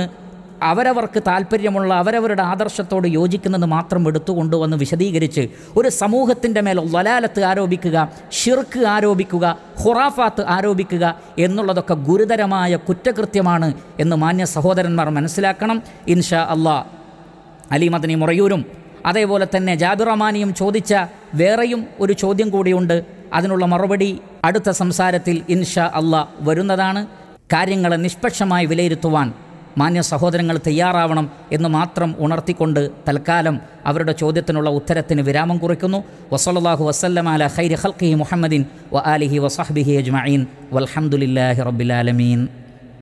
S1: അവരവർക്ക് താല്പര്യമുള്ള അവരവരുടെ ആദർശത്തോട് യോജിക്കുന്നത് മാത്രം എടുത്തുകൊണ്ടുവന്ന് വിശദീകരിച്ച് ഒരു സമൂഹത്തിൻ്റെ മേൽ വലാലത്ത് ആരോപിക്കുക ഷിർക്ക് ആരോപിക്കുക ഹുറാഫാത്ത് ആരോപിക്കുക എന്നുള്ളതൊക്കെ ഗുരുതരമായ കുറ്റകൃത്യമാണ് എന്ന് മാന്യ സഹോദരന്മാർ മനസ്സിലാക്കണം ഇൻഷാ അള്ളാ അലി മുറയൂരും അതേപോലെ തന്നെ ജാബിറമാനിയും ചോദിച്ച വേറെയും ഒരു ചോദ്യം കൂടിയുണ്ട് അതിനുള്ള മറുപടി അടുത്ത സംസാരത്തിൽ ഇൻഷാ അള്ളാ വരുന്നതാണ് കാര്യങ്ങളെ നിഷ്പക്ഷമായി വിലയിരുത്തുവാൻ മാന്യ സഹോദരങ്ങൾ തയ്യാറാവണം എന്ന് മാത്രം ഉണർത്തിക്കൊണ്ട് തൽക്കാലം അവരുടെ ചോദ്യത്തിനുള്ള ഉത്തരത്തിന് വിരാമം കുറിക്കുന്നു വസലല്ലാഹു വസ്ലമാല ഹൈർ ഹൽഖി മുഹമ്മദിൻ വ അലിഹി വസഹബിഹി അജ്മീൻ വലഹമുല്ലാഹി റബ്ബിലാലമീൻ